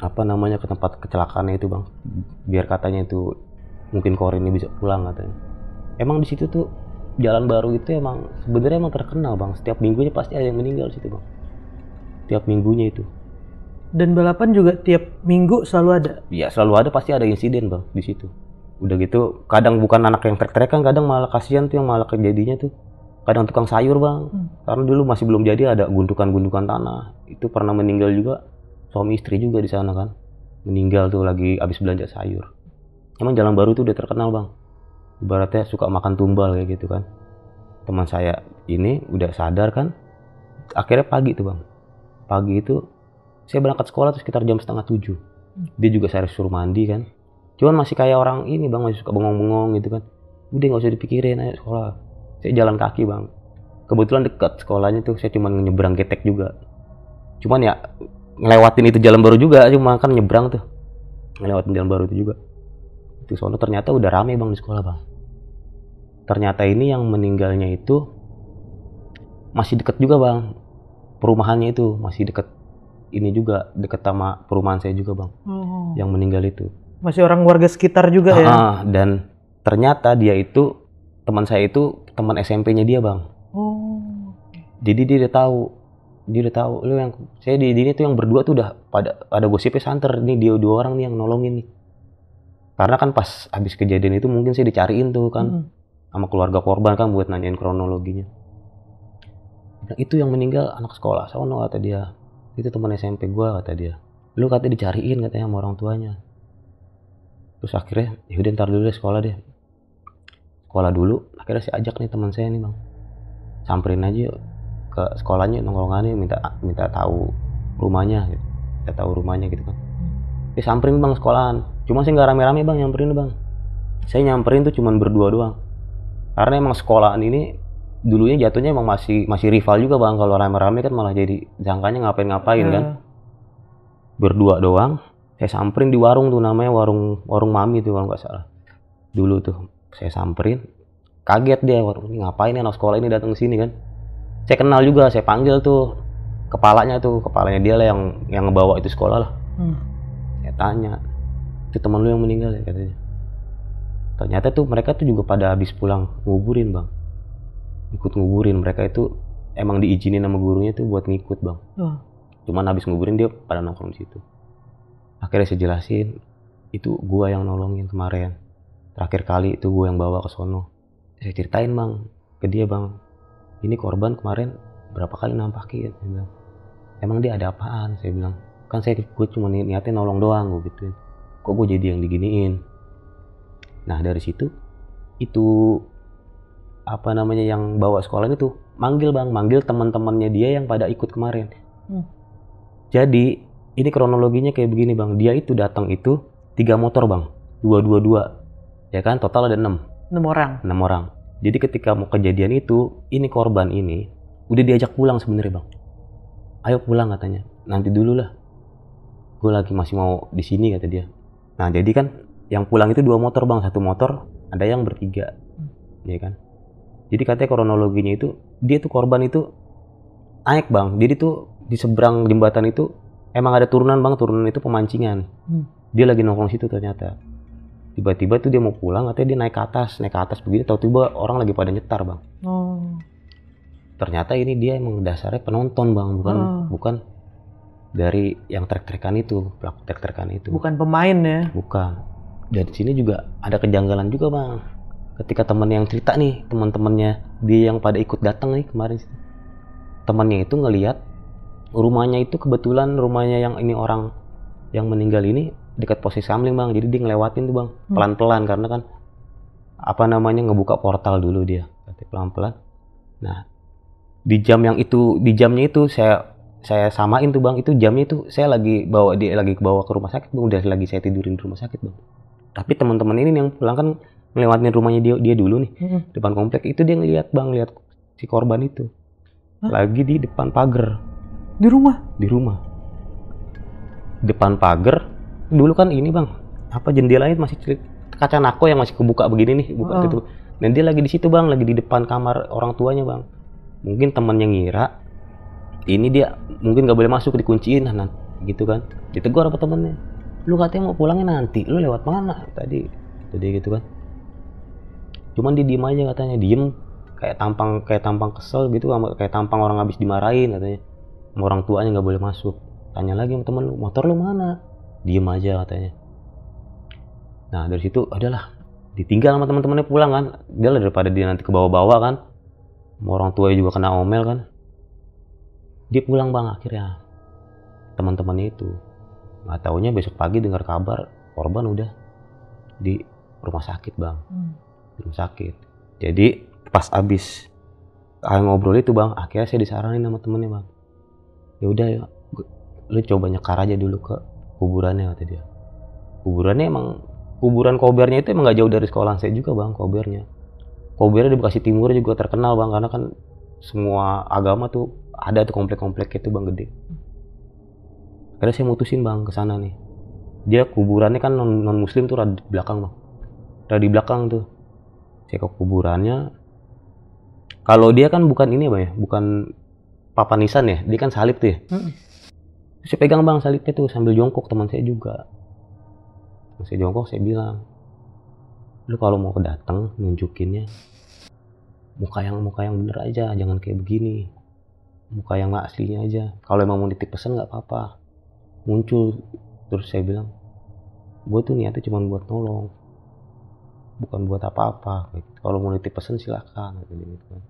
apa namanya ke tempat kecelakaannya itu bang biar katanya itu mungkin Korin ini bisa pulang katanya emang di situ tuh jalan baru itu emang sebenarnya emang terkenal bang setiap minggunya pasti ada yang meninggal situ bang tiap minggunya itu dan balapan juga tiap minggu selalu ada ya selalu ada pasti ada insiden bang di situ udah gitu kadang bukan anak yang trek-trek kan kadang malah kasihan tuh yang malah kejadiannya tuh kadang tukang sayur bang hmm. karena dulu masih belum jadi ada gundukan-gundukan tanah itu pernah meninggal juga suami istri juga di sana kan meninggal tuh lagi habis belanja sayur emang jalan baru tuh udah terkenal bang ibaratnya suka makan tumbal kayak gitu kan teman saya ini udah sadar kan akhirnya pagi tuh bang pagi itu saya berangkat sekolah tuh sekitar jam setengah tujuh dia juga saya suruh mandi kan cuman masih kayak orang ini bang masih suka bengong-bengong gitu kan udah nggak usah dipikirin ayo sekolah saya jalan kaki bang kebetulan dekat sekolahnya tuh saya cuma nyebrang getek juga cuman ya ngelewatin itu jalan baru juga cuma kan nyebrang tuh ngelewatin jalan baru itu juga di sono ternyata udah rame bang di sekolah bang ternyata ini yang meninggalnya itu masih deket juga bang perumahannya itu masih deket ini juga deket sama perumahan saya juga bang hmm. yang meninggal itu masih orang warga sekitar juga ah, ya dan ternyata dia itu teman saya itu teman SMP-nya dia bang hmm. jadi dia udah tahu dia udah tahu lu yang saya di, di tuh yang berdua tuh udah pada ada gosipnya santer nih dia dua orang nih yang nolongin nih karena kan pas habis kejadian itu mungkin saya dicariin tuh kan hmm. sama keluarga korban kan buat nanyain kronologinya. Nah, itu yang meninggal anak sekolah sono kata dia. Itu teman SMP gua kata dia. Lu katanya dicariin katanya sama orang tuanya. Terus akhirnya yaudah ntar dulu deh sekolah deh. Sekolah dulu, akhirnya saya ajak nih teman saya nih bang. Samperin aja ke sekolahnya nongkrongannya minta minta tahu rumahnya gitu. minta tahu rumahnya gitu kan hmm. Eh, samperin bang sekolahan cuma sih nggak rame-rame bang nyamperin bang saya nyamperin tuh cuman berdua doang karena emang sekolahan ini dulunya jatuhnya emang masih masih rival juga bang kalau rame-rame kan malah jadi jangkanya ngapain-ngapain hmm. kan iya. berdua doang saya samperin di warung tuh namanya warung warung mami tuh kalau nggak salah dulu tuh saya samperin kaget dia warung ini ngapain ya anak sekolah ini datang ke sini kan saya kenal juga saya panggil tuh kepalanya tuh kepalanya dia lah yang yang ngebawa itu sekolah lah hmm. saya tanya itu teman lu yang meninggal ya katanya ternyata tuh mereka tuh juga pada habis pulang nguburin bang ikut nguburin mereka itu emang diizinin sama gurunya tuh buat ngikut bang oh. cuman habis nguburin dia pada nongkrong di situ akhirnya saya jelasin itu gua yang nolongin kemarin terakhir kali itu gua yang bawa ke sono saya ceritain bang ke dia bang ini korban kemarin berapa kali nampakin saya bilang emang dia ada apaan saya bilang kan saya gue cuma niatnya nolong doang gue gituin kok gue jadi yang diginiin nah dari situ itu apa namanya yang bawa sekolah itu manggil bang manggil teman-temannya dia yang pada ikut kemarin hmm. jadi ini kronologinya kayak begini bang dia itu datang itu tiga motor bang dua dua dua ya kan total ada enam enam orang enam orang jadi ketika mau kejadian itu ini korban ini udah diajak pulang sebenarnya bang ayo pulang katanya nanti dulu lah gue lagi masih mau di sini kata dia Nah jadi kan yang pulang itu dua motor bang, satu motor ada yang bertiga, ya kan. Jadi katanya kronologinya itu dia tuh korban itu naik bang, jadi tuh di seberang jembatan itu emang ada turunan bang, turunan itu pemancingan. Hmm. Dia lagi nongkrong situ ternyata. Tiba-tiba tuh dia mau pulang, katanya dia naik ke atas, naik ke atas begini, tahu tiba orang lagi pada nyetar bang. Oh. Ternyata ini dia emang dasarnya penonton bang, bukan oh. bukan dari yang trek itu, pelaku trek itu. Bukan pemain ya? Bukan. dan di sini juga ada kejanggalan juga bang. Ketika teman yang cerita nih, teman-temannya dia yang pada ikut datang nih kemarin. Temannya itu ngelihat rumahnya itu kebetulan rumahnya yang ini orang yang meninggal ini dekat posisi samling bang. Jadi dia ngelewatin tuh bang, hmm. pelan-pelan karena kan apa namanya ngebuka portal dulu dia, pelan-pelan. Nah, di jam yang itu di jamnya itu saya saya samain tuh bang itu jamnya itu saya lagi bawa dia lagi bawa ke rumah sakit bang udah lagi saya tidurin di rumah sakit bang tapi teman-teman ini yang pulang kan ngelewatin rumahnya dia dia dulu nih hmm. depan komplek itu dia ngeliat bang lihat si korban itu Hah? lagi di depan pagar di rumah di rumah depan pagar dulu kan ini bang apa jendela itu masih cerit kaca nako yang masih kebuka begini nih buka oh. Ah. nanti dan dia lagi di situ bang lagi di depan kamar orang tuanya bang mungkin temannya ngira ini dia mungkin gak boleh masuk dikunciin nah, nah gitu kan ditegur apa temennya lu katanya mau pulangnya nanti lu lewat mana tadi jadi gitu kan cuman di diem aja katanya diem kayak tampang kayak tampang kesel gitu kayak tampang orang habis dimarahin katanya sama orang tuanya nggak boleh masuk tanya lagi sama temen lu motor lu mana diem aja katanya nah dari situ adalah ditinggal sama teman-temannya pulang kan dia daripada dia nanti ke bawah-bawah kan orang tua juga kena omel kan dia pulang bang akhirnya teman teman itu nggak taunya besok pagi dengar kabar korban udah di rumah sakit bang hmm. rumah sakit jadi pas abis saya ah, ngobrol itu bang akhirnya saya disarankan sama temennya bang ya udah ya lu coba nyekar aja dulu ke kuburannya kata dia kuburannya emang kuburan kobernya itu emang gak jauh dari sekolah saya juga bang kobernya kobernya di Bekasi Timur juga terkenal bang karena kan semua agama tuh ada tuh komplek-komplek itu bang gede Karena saya mutusin bang ke sana nih dia kuburannya kan non, non muslim tuh rada di belakang bang rada di belakang tuh saya ke kuburannya kalau dia kan bukan ini bang ya bukan papan nisan ya dia kan salib tuh ya hmm. saya pegang bang salibnya tuh sambil jongkok teman saya juga saya jongkok saya bilang lu kalau mau datang nunjukinnya muka yang muka yang bener aja jangan kayak begini muka yang aslinya aja kalau emang mau nitip pesan nggak apa-apa muncul terus saya bilang gue tuh niatnya cuma buat nolong bukan buat apa-apa kalau mau nitip pesan silahkan gitu, kan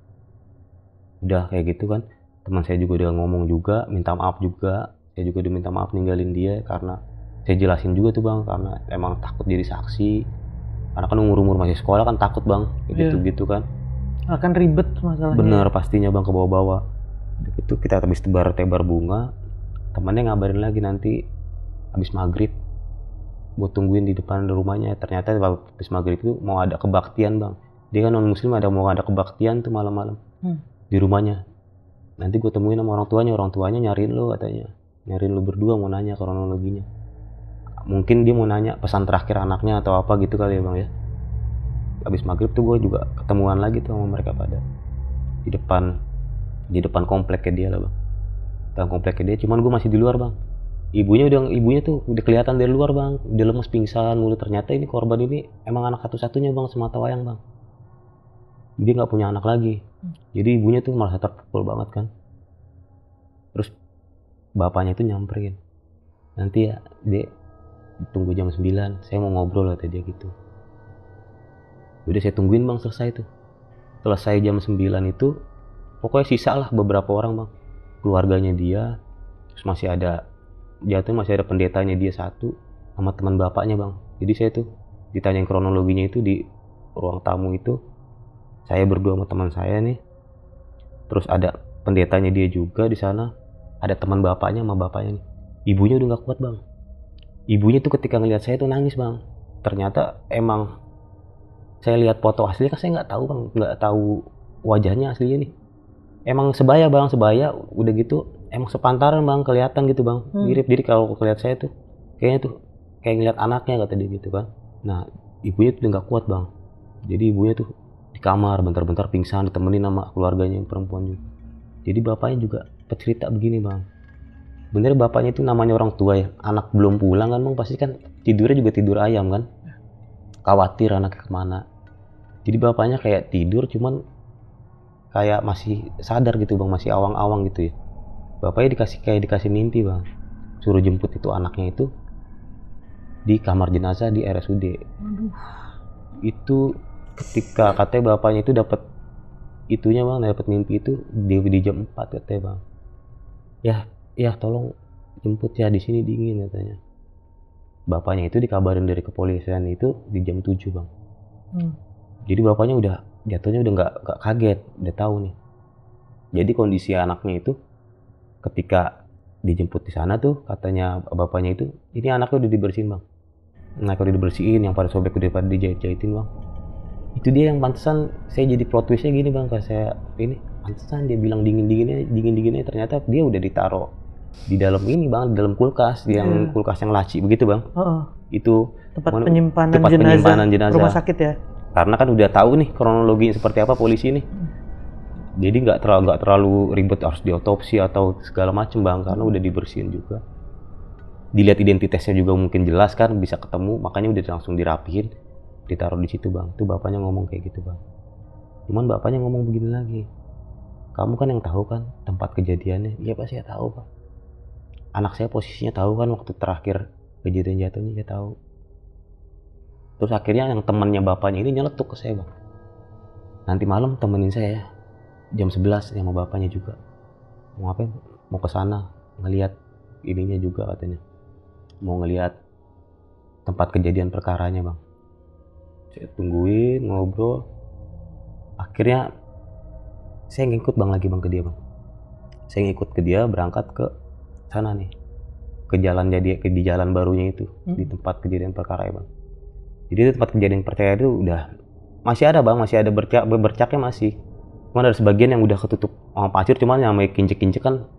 udah kayak gitu kan teman saya juga udah ngomong juga minta maaf juga saya juga diminta maaf ninggalin dia karena saya jelasin juga tuh bang karena emang takut jadi saksi karena kan umur umur masih sekolah kan takut bang kayak yeah. gitu gitu kan akan ribet masalahnya bener pastinya bang ke bawah-bawah itu kita habis tebar tebar bunga temannya ngabarin lagi nanti habis maghrib buat tungguin di depan rumahnya ternyata habis maghrib itu mau ada kebaktian bang dia kan non muslim ada mau ada kebaktian tuh malam-malam hmm. di rumahnya nanti gue temuin sama orang tuanya orang tuanya nyariin lo katanya nyariin lo berdua mau nanya kronologinya mungkin dia mau nanya pesan terakhir anaknya atau apa gitu kali ya bang ya habis maghrib tuh gue juga ketemuan lagi tuh sama mereka pada di depan di depan kompleknya dia lah bang depan kompleknya dia cuman gue masih di luar bang ibunya udah ibunya tuh udah kelihatan dari luar bang udah lemes pingsan mulu ternyata ini korban ini emang anak satu-satunya bang semata wayang bang dia nggak punya anak lagi jadi ibunya tuh malah terpukul banget kan terus bapaknya tuh nyamperin nanti ya dek tunggu jam 9 saya mau ngobrol lah dia gitu udah saya tungguin bang selesai tuh selesai jam 9 itu pokoknya sisa lah beberapa orang bang keluarganya dia terus masih ada jatuh masih ada pendetanya dia satu sama teman bapaknya bang jadi saya tuh ditanya kronologinya itu di ruang tamu itu saya berdua sama teman saya nih terus ada pendetanya dia juga di sana ada teman bapaknya sama bapaknya nih ibunya udah nggak kuat bang ibunya tuh ketika ngelihat saya tuh nangis bang ternyata emang saya lihat foto aslinya kan saya nggak tahu bang nggak tahu wajahnya aslinya nih emang sebaya bang sebaya udah gitu emang sepantaran bang kelihatan gitu bang hmm. mirip diri kalau kelihatan saya tuh kayaknya tuh kayak ngeliat anaknya kata dia gitu bang. nah ibunya tuh nggak kuat bang jadi ibunya tuh di kamar bentar-bentar pingsan ditemenin sama keluarganya yang perempuan juga jadi bapaknya juga cerita begini bang bener bapaknya itu namanya orang tua ya anak belum pulang kan bang pasti kan tidurnya juga tidur ayam kan ya. khawatir anaknya kemana jadi bapaknya kayak tidur cuman kayak masih sadar gitu bang masih awang-awang gitu ya bapaknya dikasih kayak dikasih mimpi bang suruh jemput itu anaknya itu di kamar jenazah di RSUD Aduh. itu ketika katanya bapaknya itu dapat itunya bang dapat mimpi itu di, di jam 4 katanya bang ya ya tolong jemput ya di sini dingin katanya bapaknya itu dikabarin dari kepolisian itu di jam 7 bang hmm. jadi bapaknya udah jatuhnya udah nggak nggak kaget udah tahu nih jadi kondisi anaknya itu ketika dijemput di sana tuh katanya bapaknya itu ini anaknya udah dibersihin bang anaknya udah dibersihin yang pada sobek udah pada dijahit-jahitin bang itu dia yang pantesan saya jadi plot twistnya gini bang kalau saya ini pantesan dia bilang dingin dinginnya dingin dinginnya ternyata dia udah ditaruh di dalam ini bang di dalam kulkas yeah. yang iya. kulkas yang laci begitu bang uh -uh. itu tempat penyimpanan tempat jenazah, penyimpanan jenazah rumah sakit ya karena kan udah tahu nih kronologi seperti apa polisi ini jadi nggak terlalu nggak terlalu ribet harus diotopsi atau segala macem bang karena udah dibersihin juga dilihat identitasnya juga mungkin jelas kan bisa ketemu makanya udah langsung dirapihin ditaruh di situ bang itu bapaknya ngomong kayak gitu bang cuman bapaknya ngomong begini lagi kamu kan yang tahu kan tempat kejadiannya iya pak saya tahu pak anak saya posisinya tahu kan waktu terakhir kejadian jatuhnya dia tahu terus akhirnya yang temannya bapaknya ini nyeletuk ke saya bang nanti malam temenin saya ya, jam 11 sama bapaknya juga mau ngapain mau ke sana ngelihat ininya juga katanya mau ngelihat tempat kejadian perkaranya bang saya tungguin ngobrol akhirnya saya ngikut bang lagi bang ke dia bang saya ngikut ke dia berangkat ke sana nih ke jalan jadi ke di jalan barunya itu hmm. di tempat kejadian perkara ya bang jadi itu tempat kejadian percaya itu udah masih ada bang masih ada bercak bercaknya masih cuman ada sebagian yang udah ketutup oh, pasir cuman yang kincik kincik kan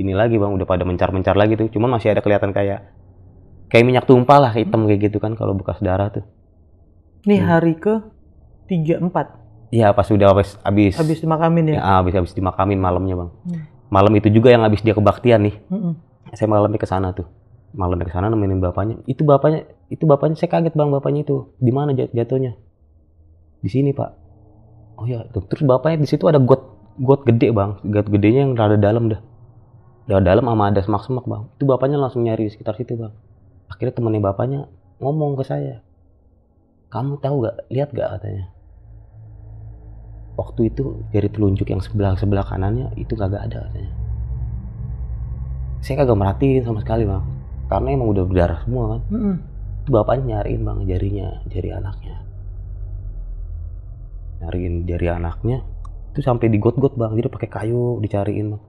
ini lagi bang udah pada mencar mencar lagi tuh cuman masih ada kelihatan kayak kayak minyak tumpah lah hitam kayak gitu kan kalau bekas darah tuh ini hmm. hari ke tiga empat Iya pas udah habis habis habis dimakamin ya. ya habis habis dimakamin malamnya bang. Hmm. Malam itu juga yang habis dia kebaktian nih. Hmm. Saya malamnya ke sana tuh. Malamnya ke sana nemenin bapaknya. Itu bapaknya itu bapaknya saya kaget bang bapaknya itu di mana jatuhnya di sini pak oh ya terus bapaknya di situ ada got got gede bang got gedenya yang rada dalam dah rada dalam sama ada semak semak bang itu bapaknya langsung nyari di sekitar situ bang akhirnya temennya bapaknya ngomong ke saya kamu tahu gak lihat gak katanya waktu itu dari telunjuk yang sebelah sebelah kanannya itu kagak ada katanya saya kagak merhatiin sama sekali bang karena emang udah berdarah semua kan mm -hmm bapaknya nyariin bang jarinya jari anaknya nyariin jari anaknya itu sampai digot-got bang jadi pakai kayu dicariin bang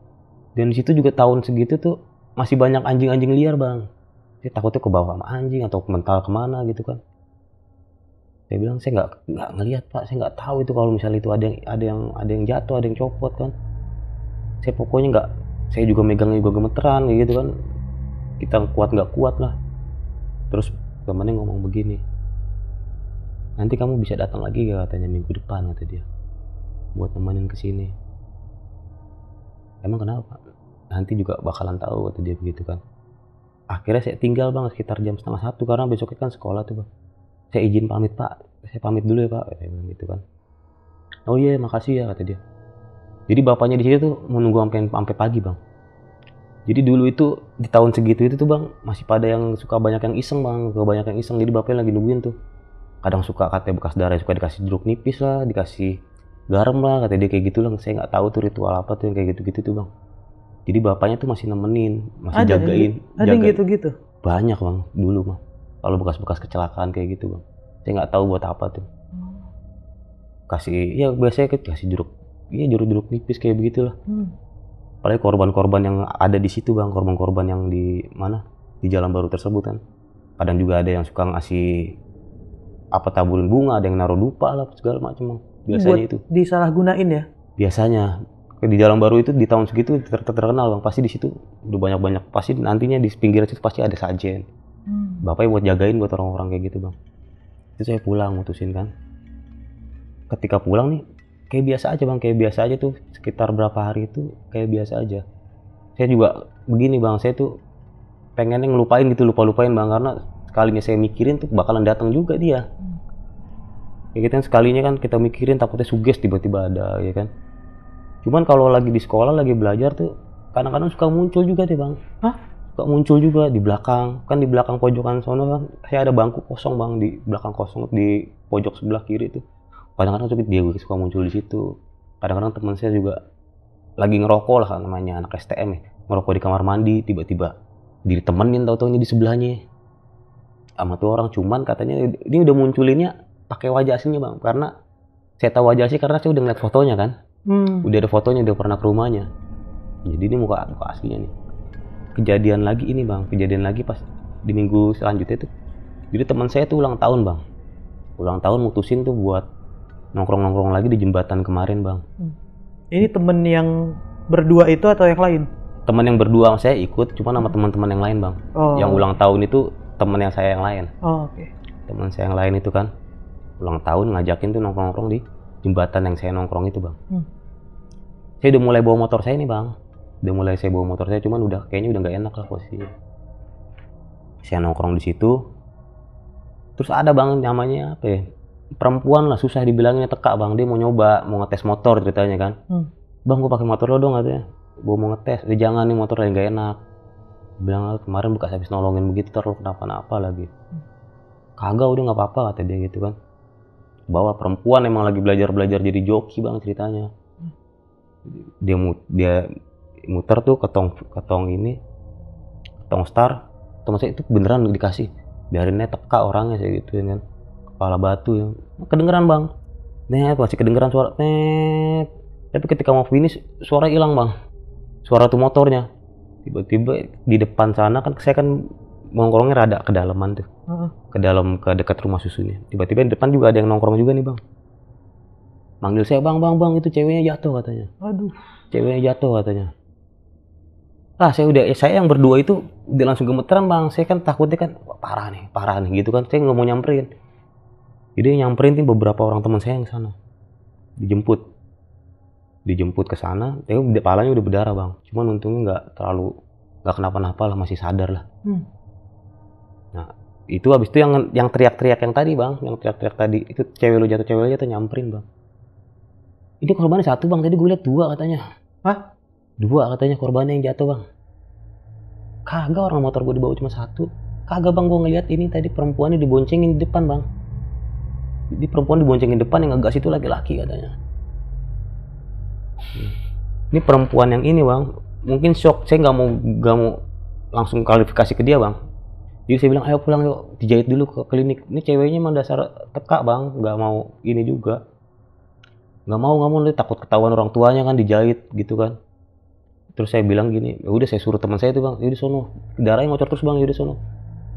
dan disitu juga tahun segitu tuh masih banyak anjing-anjing liar bang saya takutnya ke bawah sama anjing atau mental kemana gitu kan saya bilang saya nggak nggak ngelihat pak saya nggak tahu itu kalau misalnya itu ada yang ada yang ada yang jatuh ada yang copot kan saya pokoknya nggak saya juga megangnya juga gemeteran gitu kan kita kuat nggak kuat lah terus temannya ngomong begini nanti kamu bisa datang lagi gak katanya minggu depan kata dia buat temanin kesini emang kenapa nanti juga bakalan tahu kata dia begitu kan akhirnya saya tinggal bang sekitar jam setengah satu karena besoknya kan sekolah tuh bang saya izin pamit pak saya pamit dulu ya pak saya bilang gitu kan oh iya yeah, makasih ya kata dia jadi bapaknya di sini tuh menunggu sampai sampai pagi bang jadi dulu itu di tahun segitu itu tuh bang masih pada yang suka banyak yang iseng bang, suka banyak yang iseng. Jadi bapaknya lagi nungguin tuh. Kadang suka katanya bekas darah, suka dikasih jeruk nipis lah, dikasih garam lah, katanya dia kayak gitu lah. Saya nggak tahu tuh ritual apa tuh yang kayak gitu-gitu tuh bang. Jadi bapaknya tuh masih nemenin, masih ada, jagain. Gitu? Ada gitu-gitu? Banyak bang, dulu bang. Kalau bekas-bekas kecelakaan kayak gitu bang. Saya nggak tahu buat apa tuh. Hmm. Kasih, ya biasanya kasih jeruk, ya jeruk-jeruk nipis kayak begitulah. Hmm apalagi korban-korban yang ada di situ bang korban-korban yang di mana di jalan baru tersebut kan kadang juga ada yang suka ngasih apa taburin bunga ada yang naruh dupa lah segala macam bang biasanya Buat itu disalahgunain ya biasanya di jalan baru itu di tahun segitu ter terkenal bang pasti di situ udah banyak banyak pasti nantinya di pinggir itu pasti ada sajen hmm. bapaknya buat jagain buat orang-orang kayak gitu bang itu saya pulang mutusin kan ketika pulang nih kayak biasa aja bang kayak biasa aja tuh sekitar berapa hari itu kayak biasa aja saya juga begini bang saya tuh pengennya ngelupain gitu lupa lupain bang karena sekalinya saya mikirin tuh bakalan datang juga dia ya kita gitu kan sekalinya kan kita mikirin takutnya suges tiba-tiba ada ya kan cuman kalau lagi di sekolah lagi belajar tuh kadang-kadang suka muncul juga deh bang Hah? suka muncul juga di belakang kan di belakang pojokan sono kan saya ada bangku kosong bang di belakang kosong di pojok sebelah kiri tuh kadang-kadang tuh dia gue suka muncul di situ kadang-kadang teman saya juga lagi ngerokok lah namanya anak STM ya ngerokok di kamar mandi tiba-tiba diri temenin tau taunya di sebelahnya sama tuh orang cuman katanya ini udah munculinnya pakai wajah aslinya bang karena saya tahu wajah sih karena saya udah ngeliat fotonya kan hmm. udah ada fotonya udah pernah ke rumahnya jadi ini muka muka aslinya nih kejadian lagi ini bang kejadian lagi pas di minggu selanjutnya tuh jadi teman saya tuh ulang tahun bang ulang tahun mutusin tuh buat nongkrong-nongkrong lagi di jembatan kemarin bang. Hmm. Ini temen yang berdua itu atau yang lain? Temen yang berdua saya ikut, cuma sama teman-teman yang lain bang. Oh. Yang ulang tahun itu temen yang saya yang lain. Oh, Oke. Okay. Teman saya yang lain itu kan ulang tahun ngajakin tuh nongkrong-nongkrong di jembatan yang saya nongkrong itu bang. Hmm. Saya udah mulai bawa motor saya nih bang. Udah mulai saya bawa motor saya, cuman udah kayaknya udah nggak enak lah posisi. Saya nongkrong di situ. Terus ada bang namanya apa ya? perempuan lah susah dibilangnya teka bang dia mau nyoba mau ngetes motor ceritanya kan hmm. bang gue pakai motor lo dong katanya gue mau ngetes eh, jangan nih motor yang gak enak bilang ah, kemarin bekas habis nolongin begitu terus kenapa-napa lagi hmm. kagak udah nggak apa-apa kata dia gitu kan bahwa perempuan emang lagi belajar belajar jadi joki bang ceritanya hmm. dia dia muter tuh ke tong ke tong ini ke tong star atau saya itu beneran dikasih biarinnya teka orangnya sih gitu kan pala batu ya. kedengeran bang net masih kedengeran suara net tapi ketika mau finish suara hilang bang suara tuh motornya tiba-tiba di depan sana kan saya kan nongkrongnya rada kedalaman tuh uh ke dalam ke dekat rumah susunya tiba-tiba di depan juga ada yang nongkrong juga nih bang manggil saya bang bang bang itu ceweknya jatuh katanya aduh ceweknya jatuh katanya lah saya udah eh, saya yang berdua itu udah langsung gemeteran bang saya kan takutnya kan parah nih parah nih gitu kan saya nggak mau nyamperin jadi yang tim beberapa orang teman saya yang sana dijemput dijemput ke sana tapi palanya udah berdarah bang cuman untungnya nggak terlalu nggak kenapa-napa lah masih sadar lah hmm. nah itu habis itu yang yang teriak-teriak yang tadi bang yang teriak-teriak tadi itu cewek lu jatuh cewek lu jatuh nyamperin bang ini korbannya satu bang tadi gue liat dua katanya Hah? dua katanya korbannya yang jatuh bang kagak orang motor gue dibawa cuma satu kagak bang gue ngeliat ini tadi perempuannya diboncengin di depan bang jadi perempuan diboncengin depan yang ngegas itu laki-laki katanya. Ini perempuan yang ini bang, mungkin shock. Saya nggak mau nggak mau langsung klarifikasi ke dia bang. Jadi saya bilang ayo pulang yuk dijahit dulu ke klinik. Ini ceweknya emang dasar teka bang, nggak mau ini juga. Nggak mau nggak mau nanti takut ketahuan orang tuanya kan dijahit gitu kan. Terus saya bilang gini, ya udah saya suruh teman saya itu bang, yaudah sono darahnya ngocor terus bang, yaudah sono.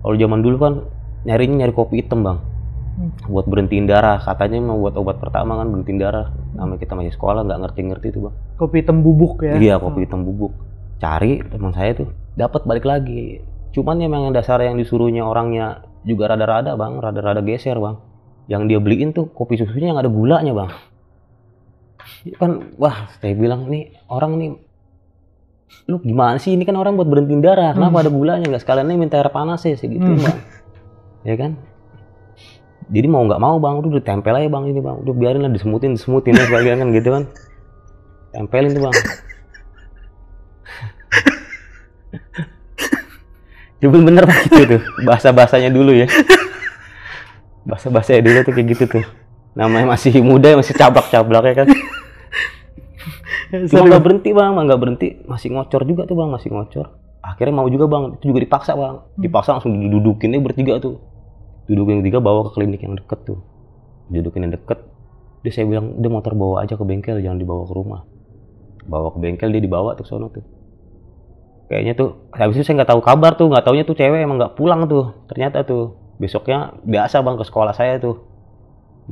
Kalau zaman dulu kan nyarinya nyari kopi hitam bang hmm. buat berhentiin darah katanya mau buat obat pertama kan berhentiin darah namanya kita masih sekolah nggak ngerti-ngerti tuh bang kopi hitam bubuk ya iya kopi tembubuk hmm. hitam bubuk cari teman saya tuh dapat balik lagi cuman ya memang yang dasar yang disuruhnya orangnya juga rada-rada bang rada-rada geser bang yang dia beliin tuh kopi susunya yang ada gulanya bang ya kan wah saya bilang nih orang nih lu gimana sih ini kan orang buat berhenti darah kenapa hmm. ada gulanya nggak sekalian nih minta air panas ya segitu hmm. bang ya kan jadi mau nggak mau bang udah ditempel aja bang ini bang udah biarin lah disemutin disemutin aja sebagian kan gitu kan tempelin tuh bang Jujur bener pak gitu tuh bahasa bahasanya dulu ya bahasa bahasanya dulu tuh kayak gitu tuh namanya masih muda masih cabak cablak ya kan cuma nggak berhenti bang nggak berhenti masih ngocor juga tuh bang masih ngocor akhirnya mau juga bang itu juga dipaksa bang dipaksa langsung didudukin aja bertiga tuh duduk yang tiga bawa ke klinik yang deket tuh dudukin yang deket dia saya bilang dia motor bawa aja ke bengkel jangan dibawa ke rumah bawa ke bengkel dia dibawa tuh sono tuh kayaknya tuh habis itu saya nggak tahu kabar tuh nggak taunya tuh cewek emang nggak pulang tuh ternyata tuh besoknya biasa bang ke sekolah saya tuh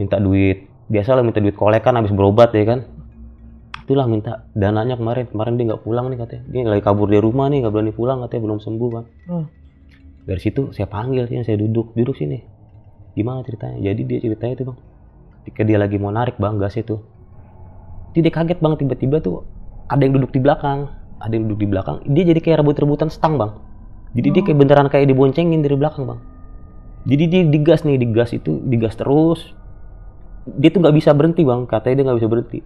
minta duit biasa lah minta duit kolekan habis berobat ya kan itulah minta dananya kemarin kemarin dia nggak pulang nih katanya dia lagi kabur dari rumah nih nggak berani pulang katanya belum sembuh bang hmm dari situ saya panggil sini saya duduk duduk sini gimana ceritanya jadi dia ceritanya itu bang ketika dia lagi mau narik bang gas itu dia kaget bang tiba-tiba tuh ada yang duduk di belakang ada yang duduk di belakang dia jadi kayak rebut-rebutan stang bang jadi oh. dia kayak beneran kayak diboncengin dari belakang bang jadi dia digas nih digas itu digas terus dia tuh nggak bisa berhenti bang katanya dia nggak bisa berhenti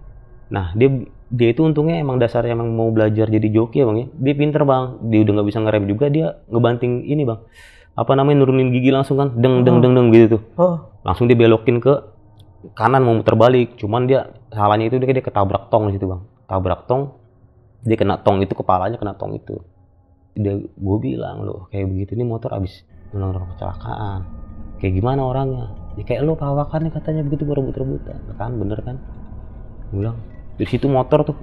Nah, dia dia itu untungnya emang dasarnya emang mau belajar jadi joki ya bang ya. Dia pinter bang, dia udah nggak bisa ngerem juga dia ngebanting ini bang. Apa namanya nurunin gigi langsung kan, deng deng oh. deng deng gitu tuh. Oh. Langsung dia belokin ke kanan mau muter balik, cuman dia salahnya itu dia, dia ketabrak tong situ bang. Tabrak tong, dia kena tong itu kepalanya kena tong itu. Dia gue bilang loh kayak begitu ini motor abis orang-orang kecelakaan. Kayak gimana orangnya? Ya kayak lo nih katanya begitu berebut-rebutan, kan bener kan? Gue bilang dari situ motor tuh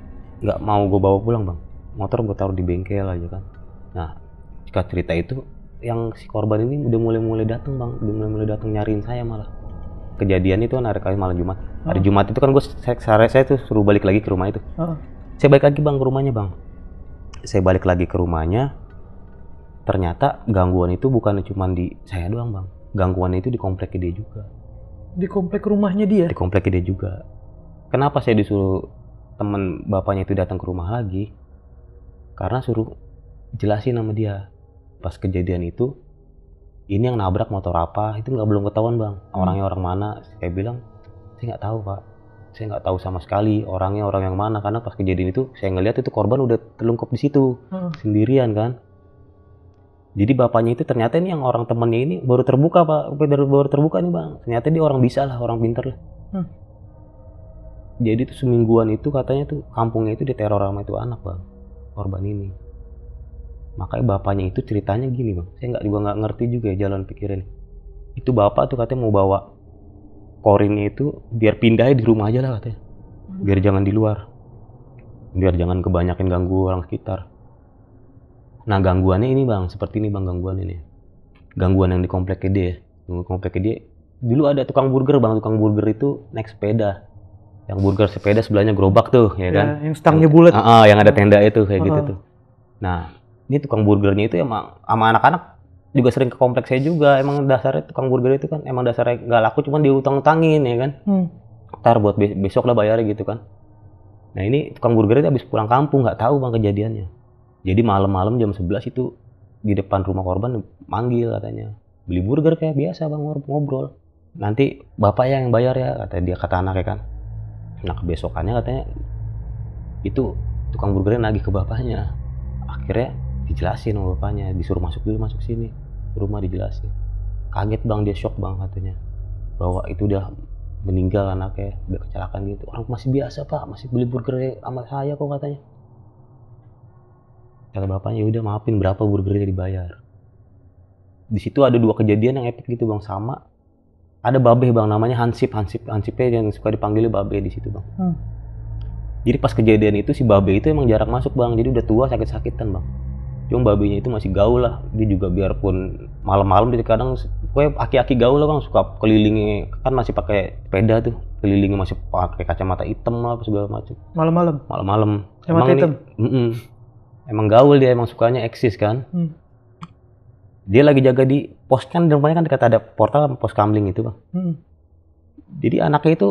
nggak mau gue bawa pulang bang motor gue taruh di bengkel aja kan nah jika cerita itu yang si korban ini udah mulai-mulai datang bang udah mulai-mulai datang nyariin saya malah kejadian itu kan hari kali malam Jumat oh. hari Jumat itu kan gue saya, saya tuh suruh balik lagi ke rumah itu oh. saya balik lagi bang ke rumahnya bang saya balik lagi ke rumahnya ternyata gangguan itu bukan cuma di saya doang bang gangguan itu di komplek dia juga di komplek rumahnya dia di komplek dia juga kenapa saya disuruh teman bapaknya itu datang ke rumah lagi karena suruh jelasin sama dia pas kejadian itu ini yang nabrak motor apa itu nggak belum ketahuan bang hmm. orangnya orang mana saya bilang saya nggak tahu pak saya nggak tahu sama sekali orangnya orang yang mana karena pas kejadian itu saya ngelihat itu korban udah telungkup di situ hmm. sendirian kan jadi bapaknya itu ternyata ini yang orang temennya ini baru terbuka pak baru baru terbuka nih bang ternyata dia orang bisa lah orang pinter lah hmm jadi tuh semingguan itu katanya tuh kampungnya itu diteror sama itu anak bang korban ini makanya bapaknya itu ceritanya gini bang saya nggak juga nggak ngerti juga ya jalan pikirin itu bapak tuh katanya mau bawa korinnya itu biar pindah di rumah aja lah katanya hmm. biar jangan di luar biar jangan kebanyakan ganggu orang sekitar nah gangguannya ini bang seperti ini bang gangguan ini gangguan yang di komplek gede gangguan ya. komplek dia dulu ada tukang burger bang tukang burger itu naik sepeda yang burger sepeda sebelahnya gerobak tuh ya, ya kan yang stangnya bulat ah uh, uh, yang ada tenda itu kayak uh gitu ah. tuh nah ini tukang burgernya itu emang sama anak-anak juga sering ke kompleks saya juga emang dasarnya tukang burger itu kan emang dasarnya nggak laku cuman diutang-utangin ya kan hmm. ntar buat besok lah bayar gitu kan nah ini tukang burger itu habis pulang kampung nggak tahu bang kejadiannya jadi malam-malam jam 11 itu di depan rumah korban manggil katanya beli burger kayak biasa bang ngobrol nanti bapak ya yang bayar ya kata dia kata anaknya kan nah kebesokannya katanya itu tukang burgernya nagih ke bapaknya akhirnya dijelasin sama bapaknya disuruh masuk dulu masuk sini rumah dijelasin kaget bang dia shock bang katanya bahwa itu udah meninggal anaknya udah kecelakaan gitu orang masih biasa pak masih beli burger sama saya kok katanya kata bapaknya udah maafin berapa burgernya dibayar di situ ada dua kejadian yang epic gitu bang sama ada babe bang namanya Hansip Hansip Hansipnya yang suka dipanggil babe di situ bang hmm. jadi pas kejadian itu si babe itu emang jarak masuk bang jadi udah tua sakit-sakitan bang cuma babinya itu masih gaul lah dia juga biarpun malam-malam dia kadang gue aki-aki gaul lah bang suka kelilingi kan masih pakai sepeda tuh kelilingi masih pakai kacamata hitam lah segala macam malam-malam malam-malam emang hitam emang gaul dia emang sukanya eksis kan hmm dia lagi jaga di pos kan di rumahnya kan dekat ada portal pos kamling itu bang hmm. jadi anaknya itu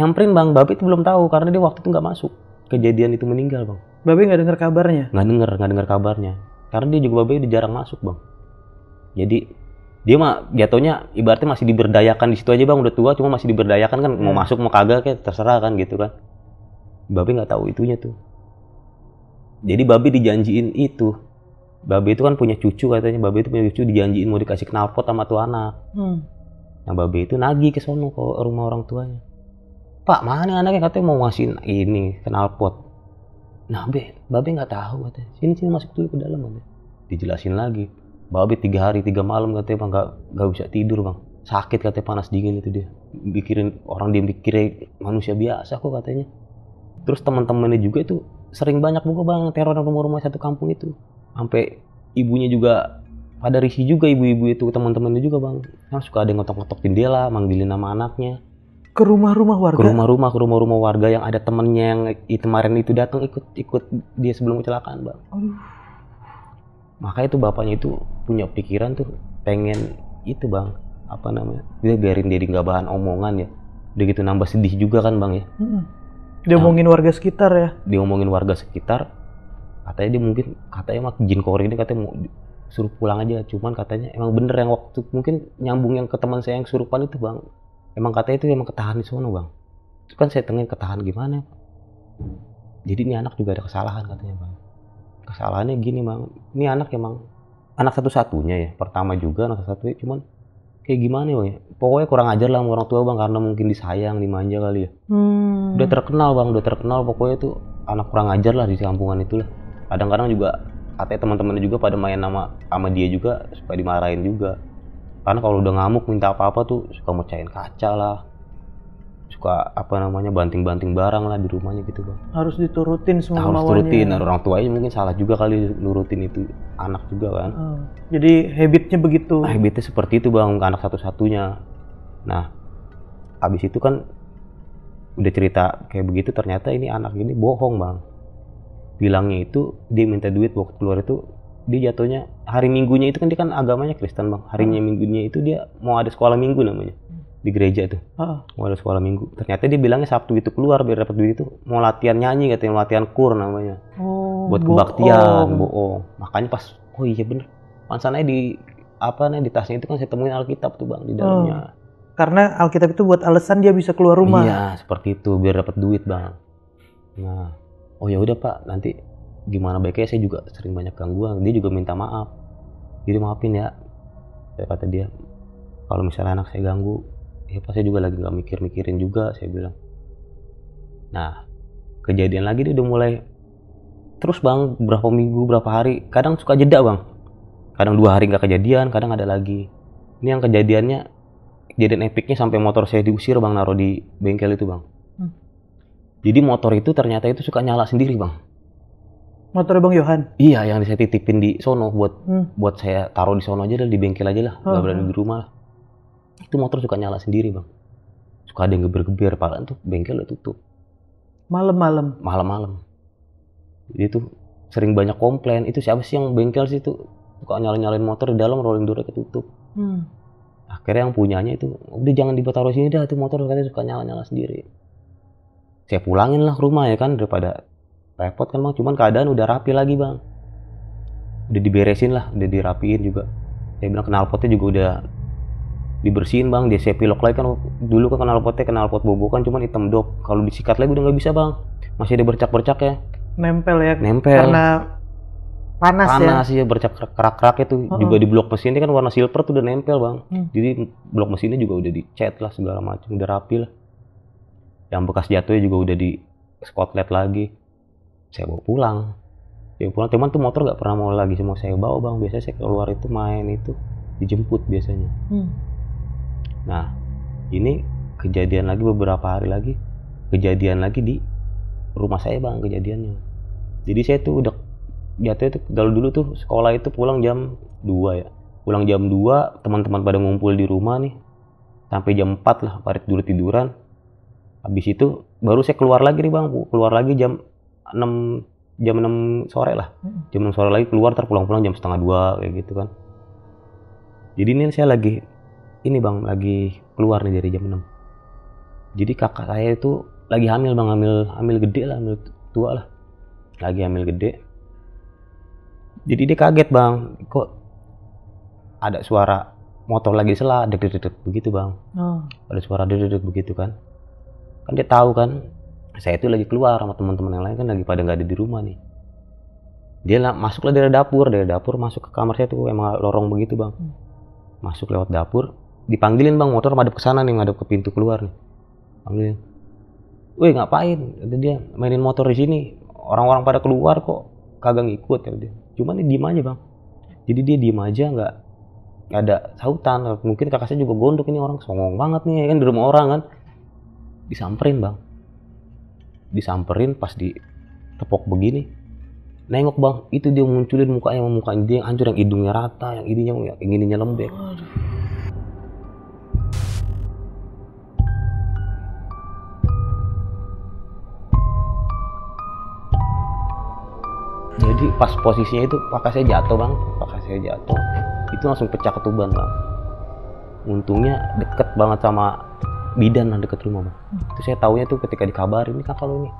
nyamperin bang babi itu belum tahu karena dia waktu itu nggak masuk kejadian itu meninggal bang babi nggak dengar kabarnya nggak dengar nggak dengar kabarnya karena dia juga babi udah jarang masuk bang jadi dia mah jatuhnya ibaratnya masih diberdayakan di situ aja bang udah tua cuma masih diberdayakan kan hmm. mau masuk mau kagak kayak terserah kan gitu kan babi nggak tahu itunya tuh jadi babi dijanjiin itu babe itu kan punya cucu katanya babe itu punya cucu dijanjiin mau dikasih knalpot sama tuh anak hmm. nah babe itu nagih ke sono ke rumah orang tuanya pak mana anaknya katanya mau ngasih ini knalpot nah babe babe nggak tahu katanya sini sini masuk dulu ke dalam babe dijelasin lagi babe tiga hari tiga malam katanya bang nggak nggak bisa tidur bang sakit katanya panas dingin itu dia mikirin orang dia mikirin manusia biasa kok katanya terus teman-temannya juga itu sering banyak buka bang teror rumah-rumah satu kampung itu sampai ibunya juga pada risih juga ibu-ibu itu teman-temannya juga bang nah, suka ada ngotok-ngotok jendela manggilin nama anaknya ke rumah-rumah warga ke rumah-rumah ke rumah-rumah warga yang ada temennya yang itu kemarin itu datang ikut-ikut dia sebelum kecelakaan bang Aduh. maka itu bapaknya itu punya pikiran tuh pengen itu bang apa namanya dia biarin dia nggak bahan omongan ya udah gitu nambah sedih juga kan bang ya dia -hmm. diomongin nah, warga sekitar ya dia diomongin warga sekitar katanya dia mungkin katanya mah jin kori ini katanya mau suruh pulang aja cuman katanya emang bener yang waktu mungkin nyambung yang ke teman saya yang surupan itu bang emang katanya itu emang ketahan di sono bang itu kan saya tengen ketahan gimana jadi ini anak juga ada kesalahan katanya bang kesalahannya gini bang ini anak emang anak satu-satunya ya pertama juga anak satu-satunya cuman kayak gimana ya, bang ya pokoknya kurang ajar lah sama orang tua bang karena mungkin disayang dimanja kali ya hmm. udah terkenal bang udah terkenal pokoknya tuh anak kurang ajar lah di kampungan itulah kadang-kadang juga katanya teman-temannya juga pada main nama sama dia juga supaya dimarahin juga karena kalau udah ngamuk minta apa-apa tuh suka mecahin kaca lah suka apa namanya banting-banting barang lah di rumahnya gitu bang harus diturutin semua nah, harus diturutin nah, orang tuanya mungkin salah juga kali nurutin itu anak juga kan hmm. jadi habitnya begitu nah, habitnya seperti itu bang anak satu-satunya nah habis itu kan udah cerita kayak begitu ternyata ini anak ini bohong bang bilangnya itu dia minta duit waktu keluar itu dia jatuhnya hari minggunya itu kan dia kan agamanya Kristen bang harinya ah. minggunya itu dia mau ada sekolah minggu namanya hmm. di gereja tuh ah. mau ada sekolah minggu ternyata dia bilangnya Sabtu itu keluar biar dapat duit itu mau latihan nyanyi katanya latihan kur namanya oh, buat kebaktian bohong. makanya pas oh iya bener pansannya di apa nih di tasnya itu kan saya temuin Alkitab tuh bang di oh. dalamnya oh. karena Alkitab itu buat alasan dia bisa keluar rumah iya seperti itu biar dapat duit bang nah oh ya udah pak nanti gimana baiknya saya juga sering banyak gangguan dia juga minta maaf jadi maafin ya Saya kata dia kalau misalnya anak saya ganggu ya pasti juga lagi nggak mikir-mikirin juga saya bilang nah kejadian lagi dia udah mulai terus bang berapa minggu berapa hari kadang suka jeda bang kadang dua hari nggak kejadian kadang ada lagi ini yang kejadiannya kejadian epiknya sampai motor saya diusir bang naruh di bengkel itu bang jadi motor itu ternyata itu suka nyala sendiri, Bang. Motor Bang Yohan? Iya, yang saya titipin di sono buat hmm. buat saya taruh di sono aja dan di bengkel aja lah, nggak hmm. berani di rumah lah. Itu motor suka nyala sendiri, Bang. Suka ada yang geber-geber, paling tuh bengkel udah tutup. Malam-malam? Malam-malam. Jadi tuh sering banyak komplain, itu siapa sih yang bengkel sih tuh suka nyala-nyalain motor di dalam rolling door ketutup. Hmm akhirnya yang punyanya itu udah jangan dibuat taruh sini dah tuh motor katanya suka nyala nyala sendiri saya pulangin lah ke rumah ya kan daripada repot kan bang cuman keadaan udah rapi lagi bang udah diberesin lah udah dirapiin juga saya bilang knalpotnya juga udah dibersihin bang dia saya pilok lagi kan dulu kan knalpotnya knalpot kan cuman hitam dok kalau disikat lagi udah nggak bisa bang masih ada bercak-bercak ya nempel ya nempel karena panas, ya. panas ya. ya bercak kerak-kerak itu oh. juga di blok mesin mesinnya kan warna silver tuh udah nempel bang hmm. jadi blok mesinnya juga udah dicat lah segala macam udah rapi lah yang bekas jatuhnya juga udah di spotlight lagi saya bawa pulang ya pulang teman tuh motor nggak pernah mau lagi semua saya bawa bang biasanya saya keluar itu main itu dijemput biasanya hmm. nah ini kejadian lagi beberapa hari lagi kejadian lagi di rumah saya bang kejadiannya jadi saya tuh udah jatuh itu dulu dulu tuh sekolah itu pulang jam 2 ya pulang jam 2 teman-teman pada ngumpul di rumah nih sampai jam 4 lah parit dulu tiduran habis itu baru saya keluar lagi nih bang keluar lagi jam 6 jam 6 sore lah hmm. jam 6 sore lagi keluar terpulang-pulang jam setengah dua kayak gitu kan jadi ini saya lagi ini bang lagi keluar nih dari jam 6 jadi kakak saya itu lagi hamil bang hamil hamil gede lah hamil tua lah lagi hamil gede jadi dia kaget bang kok ada suara motor lagi selah, deg deg deg begitu bang oh. ada suara deg deg begitu kan kan dia tahu kan saya itu lagi keluar sama teman-teman yang lain kan lagi pada nggak ada di rumah nih dia lah, masuklah dari dapur dari dapur masuk ke kamar saya tuh emang lorong begitu bang hmm. masuk lewat dapur dipanggilin bang motor madep ke sana nih madep ke pintu keluar nih panggilin weh ngapain ada dia mainin motor di sini orang-orang pada keluar kok kagak ngikut ya dia cuman nih diem aja bang jadi dia diem aja nggak ada sautan mungkin kakak saya juga gondok ini orang songong banget nih ya kan di rumah orang kan disamperin bang disamperin pas di tepok begini nengok bang itu dia munculin muka yang mukanya dia yang hancur yang hidungnya rata yang ininya yang ininya lembek jadi pas posisinya itu pakai saya jatuh bang pakai saya jatuh itu langsung pecah ketuban bang untungnya deket banget sama bidan lah deket rumah bang hmm. itu saya taunya tuh ketika dikabarin ini kakak lo ini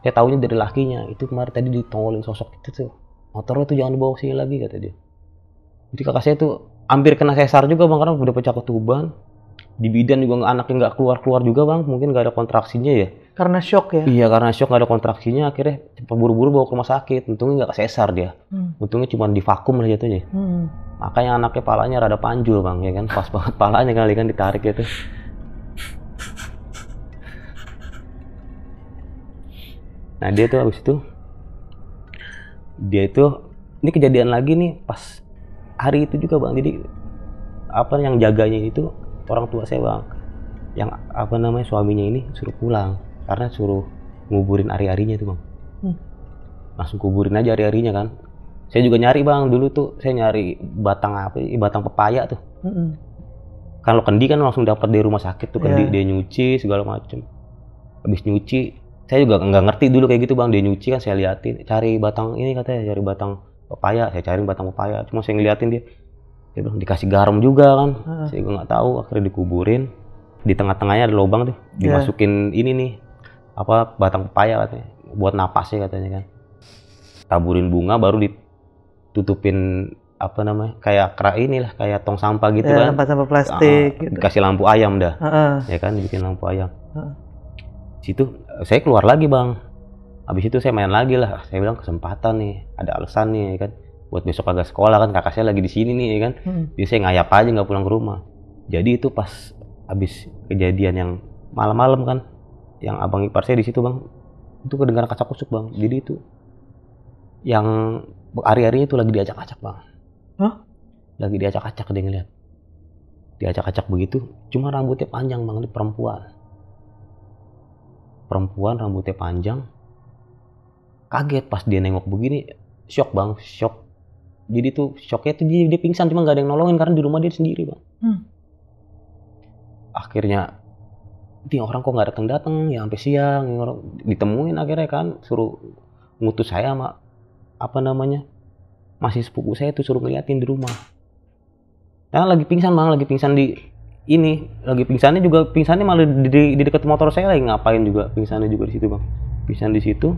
saya taunya dari lakinya itu kemarin tadi ditongolin sosok itu tuh motor lu tuh jangan dibawa sini lagi kata dia jadi kakak saya tuh hampir kena sesar juga bang karena udah pecah ketuban di bidan juga anaknya nggak keluar keluar juga bang mungkin nggak ada kontraksinya ya karena shock ya iya karena shock nggak ada kontraksinya akhirnya buru-buru bawa ke rumah sakit untungnya nggak sesar dia hmm. untungnya cuma di vakum lah jatuhnya hmm. makanya anaknya palanya rada panjul bang ya kan pas banget palanya kali kan ditarik gitu nah dia tuh abis itu dia itu ini kejadian lagi nih pas hari itu juga bang jadi apa yang jaganya itu orang tua saya bang yang apa namanya suaminya ini suruh pulang karena suruh nguburin ari-arinya itu bang hmm. langsung kuburin aja ari-arinya kan saya juga nyari bang dulu tuh saya nyari batang apa batang pepaya tuh -hmm. kalau kendi kan langsung dapat di rumah sakit tuh kendi yeah. dia nyuci segala macem habis nyuci saya juga nggak ngerti dulu kayak gitu bang dia nyuci kan saya liatin cari batang ini katanya cari batang pepaya saya cari batang pepaya cuma saya ngeliatin dia dia bilang dikasih garam juga kan uh. saya juga nggak tahu akhirnya dikuburin di tengah-tengahnya ada lubang tuh iya. dimasukin yeah. ini nih apa batang pepaya katanya buat napasnya katanya kan taburin bunga baru ditutupin apa namanya kayak kerak inilah kayak tong sampah gitu yeah, kan sampah sampah plastik uh, gitu. dikasih lampu ayam dah uh -uh. ya kan dibikin lampu ayam uh -uh situ eh, saya keluar lagi bang habis itu saya main lagi lah saya bilang kesempatan nih ada alasan nih ya kan buat besok agak sekolah kan kakak saya lagi di sini nih ya kan hmm. jadi saya ngayap aja nggak pulang ke rumah jadi itu pas habis kejadian yang malam-malam kan yang abang ipar saya di situ bang itu kedengaran kaca kusuk bang jadi itu yang hari-harinya itu lagi diacak-acak bang Hah? lagi diacak-acak dia ngeliat diacak-acak begitu cuma rambutnya panjang bang ini perempuan perempuan rambutnya panjang kaget pas dia nengok begini shock bang shock jadi tuh shocknya tuh dia, dia pingsan cuma gak ada yang nolongin karena di rumah dia sendiri bang hmm. akhirnya ini orang kok nggak datang datang ya sampai siang ditemuin akhirnya kan suruh ngutus saya sama apa namanya masih sepupu saya tuh suruh ngeliatin di rumah nah lagi pingsan bang lagi pingsan di ini lagi pingsannya juga pingsannya malah di, di, di dekat motor saya lagi ngapain juga pingsannya juga di situ bang pingsan di situ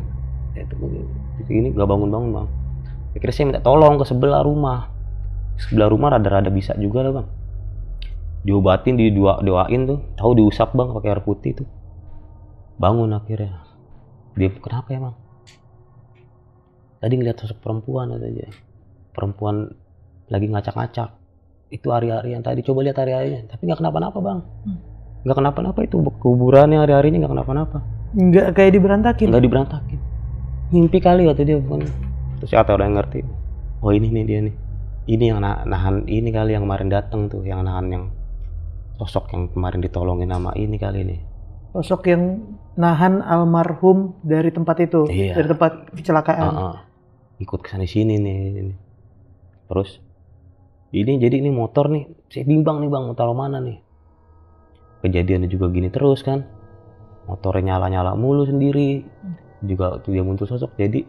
ya itu ini gak bangun bangun bang akhirnya saya minta tolong ke sebelah rumah sebelah rumah rada-rada bisa juga lah bang diobatin di dua doain tuh tahu diusap bang pakai air putih tuh bangun akhirnya dia kenapa ya bang tadi ngeliat sosok perempuan aja perempuan lagi ngacak-ngacak itu hari-hari yang tadi coba lihat hari-harinya tapi nggak kenapa-napa bang hmm. nggak kenapa-napa itu kuburannya hari-harinya nggak kenapa-napa nggak kayak diberantakin nggak diberantakin mimpi kali waktu dia pun terus ada orang yang ngerti oh ini nih dia nih ini yang nahan ini kali yang kemarin datang tuh yang nahan yang sosok yang kemarin ditolongin nama ini kali ini sosok yang nahan almarhum dari tempat itu iya. dari tempat kecelakaan uh -uh. ikut kesana sini nih terus ini jadi ini motor nih saya bimbang nih bang mau taruh mana nih kejadiannya juga gini terus kan motornya nyala nyala mulu sendiri juga dia muncul sosok jadi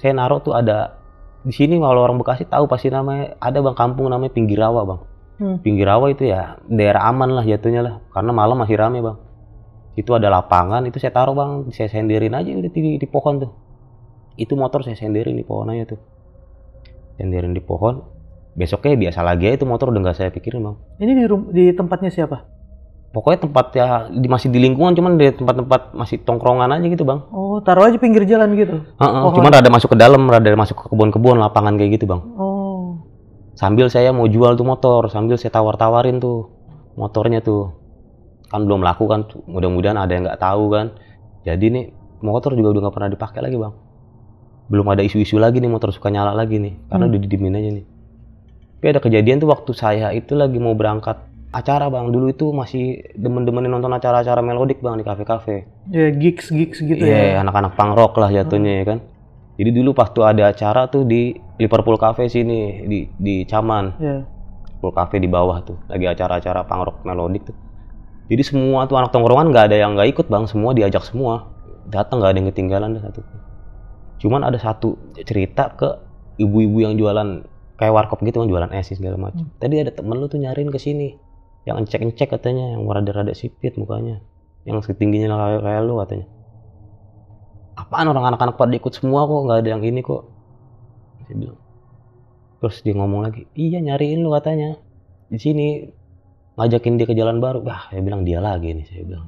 saya naruh tuh ada di sini kalau orang Bekasi tahu pasti namanya ada bang kampung namanya pinggir rawa bang hmm. rawa itu ya daerah aman lah jatuhnya lah karena malam masih rame bang itu ada lapangan itu saya taruh bang saya sendirin aja udah di, di pohon tuh itu motor saya sendirin di pohon aja tuh sendirin di pohon besoknya biasa lagi itu motor udah nggak saya pikirin bang ini di di tempatnya siapa pokoknya tempat ya di, masih di lingkungan cuman di tempat-tempat masih tongkrongan aja gitu bang oh taruh aja pinggir jalan gitu uh -uh, cuman rada masuk ke dalam rada masuk ke kebun-kebun lapangan kayak gitu bang oh sambil saya mau jual tuh motor sambil saya tawar-tawarin tuh motornya tuh kan belum laku kan mudah-mudahan ada yang nggak tahu kan jadi nih motor juga udah nggak pernah dipakai lagi bang belum ada isu-isu lagi nih motor suka nyala lagi nih karena hmm. udah didimin aja nih tapi ada kejadian tuh waktu saya itu lagi mau berangkat acara bang dulu itu masih demen-demenin nonton acara-acara melodik bang di kafe-kafe iya, gitu iya, ya yeah, gigs gigs gitu yeah, ya anak-anak punk rock lah jatuhnya hmm. ya kan jadi dulu pas tuh ada acara tuh di Liverpool Cafe sini di di Caman yeah. Liverpool Cafe di bawah tuh lagi acara-acara punk rock melodik tuh jadi semua tuh anak tongkrongan nggak ada yang nggak ikut bang semua diajak semua datang nggak ada yang ketinggalan deh satu cuman ada satu cerita ke ibu-ibu yang jualan kayak warkop gitu kan jualan es segala macam. Hmm. Tadi ada temen lu tuh nyariin ke sini. Yang ngecek ngecek katanya, yang rada-rada sipit mukanya. Yang setingginya kayak, kayak lu katanya. Apaan orang anak-anak pada ikut semua kok, nggak ada yang ini kok. Dia bilang. Terus dia ngomong lagi, iya nyariin lu katanya. Di sini ngajakin dia ke jalan baru. Bah, saya bilang dia lagi nih, saya bilang.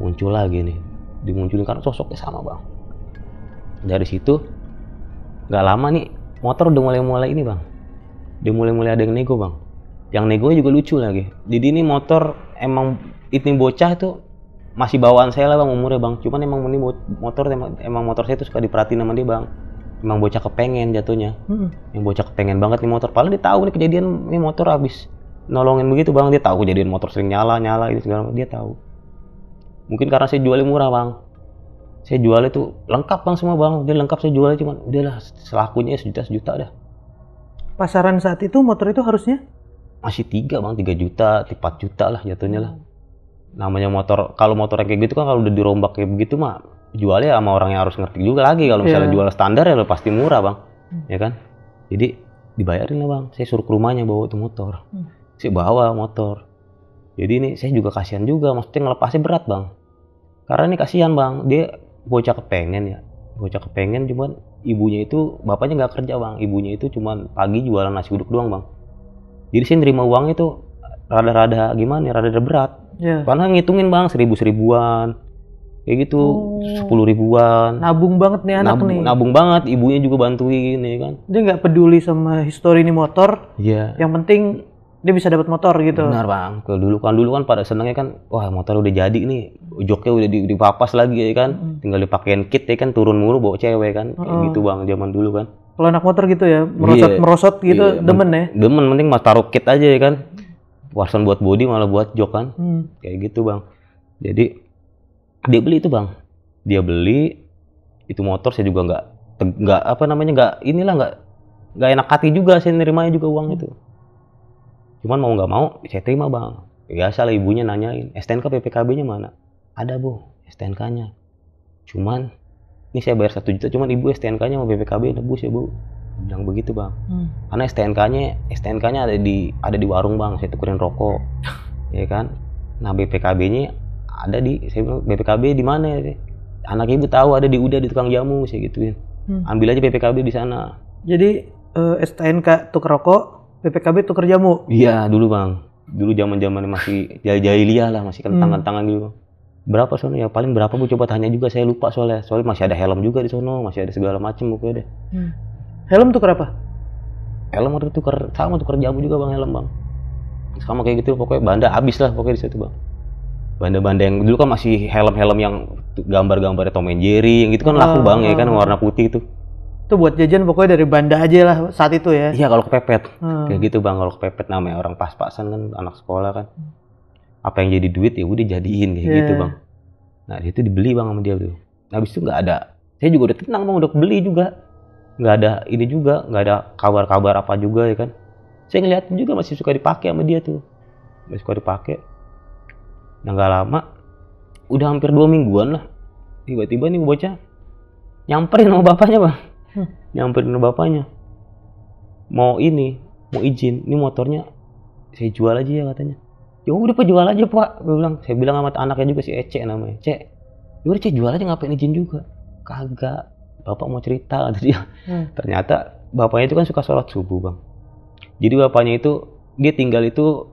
Muncul lagi nih. Dimunculin karena sosoknya sama, Bang. Dari situ nggak lama nih motor udah mulai-mulai ini bang udah mulai-mulai ada yang nego bang yang nego juga lucu lagi jadi ini motor emang ini bocah tuh masih bawaan saya lah bang umurnya bang cuman emang ini motor emang, motor saya tuh suka diperhatiin sama dia bang emang bocah kepengen jatuhnya hmm. yang bocah kepengen banget nih motor paling dia tahu nih kejadian ini motor habis nolongin begitu bang dia tahu kejadian motor sering nyala nyala ini segala dia tahu mungkin karena saya jualin murah bang saya jual itu lengkap bang semua bang dia lengkap saya jualnya cuman lah selakunya sejuta sejuta dah pasaran saat itu motor itu harusnya masih tiga bang tiga juta empat juta lah jatuhnya lah namanya motor kalau motor kayak gitu kan kalau udah dirombak kayak begitu mah jualnya sama orang yang harus ngerti juga lagi kalau misalnya yeah. jual standar ya lo pasti murah bang hmm. ya kan jadi dibayarin lah bang saya suruh ke rumahnya bawa tuh motor hmm. saya bawa motor jadi ini saya juga kasihan juga maksudnya ngelepasnya berat bang karena ini kasihan bang dia bocah kepengen ya bocah kepengen cuman ibunya itu bapaknya nggak kerja bang ibunya itu cuman pagi jualan nasi uduk doang bang jadi sih nerima uang itu rada-rada gimana ya, rada-rada berat yeah. Ya. karena ngitungin bang seribu seribuan kayak gitu oh. sepuluh hmm. ribuan nabung banget nih anak nabung, nih nabung banget ibunya juga bantuin ya kan dia nggak peduli sama histori ini motor iya yang penting dia bisa dapat motor gitu benar bang ke dulu kan dulu kan pada senangnya kan wah motor udah jadi nih joknya udah dipapas lagi ya kan hmm. tinggal dipakein kit ya kan turun mulu bawa cewek kan kayak gitu bang zaman dulu kan kalau anak motor gitu ya merosot yeah. merosot gitu yeah. demen ya demen penting mah taruh kit aja ya kan warson buat body malah buat jok kan hmm. kayak gitu bang jadi dia beli itu bang dia beli itu motor saya juga nggak nggak apa namanya nggak inilah nggak nggak enak hati juga saya nerima juga uang itu cuman mau nggak mau saya terima bang biasa lah ibunya nanyain STNK PPKB nya mana ada bu STNK-nya cuman ini saya bayar satu juta cuman ibu STNK-nya mau BPKB nebus ya bu bilang begitu bang hmm. karena STNK-nya STNK-nya ada di ada di warung bang saya tukerin rokok ya kan nah BPKB-nya ada di saya bilang BPKB di mana ya? anak ibu tahu ada di udah di tukang jamu saya gituin hmm. ambil aja BPKB di sana jadi uh, eh, STNK tuker rokok BPKB tuker jamu iya dulu bang dulu zaman zaman masih jahiliyah lah masih kentang-kentangan hmm. gitu berapa soalnya ya paling berapa bu coba tanya juga saya lupa soalnya soalnya masih ada helm juga di sono masih ada segala macem pokoknya deh hmm. helm tuh kenapa helm waktu itu tuker sama tuker jamu juga bang helm bang sama kayak gitu pokoknya banda habis lah pokoknya di situ bang banda-banda yang dulu kan masih helm-helm yang gambar-gambarnya Tom and Jerry yang gitu kan oh, laku bang oh, ya kan warna putih itu itu buat jajan pokoknya dari banda aja lah saat itu ya iya kalau kepepet hmm. kayak gitu bang kalau kepepet namanya orang pas-pasan kan anak sekolah kan hmm apa yang jadi duit ya udah jadiin kayak gitu, yeah. gitu bang nah itu dibeli bang sama dia tuh nah, habis itu nggak ada saya juga udah tenang bang udah beli juga nggak ada ini juga nggak ada kabar-kabar apa juga ya kan saya ngeliat juga masih suka dipakai sama dia tuh masih suka dipakai nah nggak lama udah hampir dua mingguan lah tiba-tiba nih bocah nyamperin sama bapaknya bang hmm. nyamperin sama bapaknya mau ini mau izin ini motornya saya jual aja ya katanya ya udah pak jual aja pak gue bilang saya bilang sama anaknya juga si Ece namanya Ece ya udah Ece jual aja ngapain izin juga kagak bapak mau cerita tadi hmm. ternyata bapaknya itu kan suka sholat subuh bang jadi bapaknya itu dia tinggal itu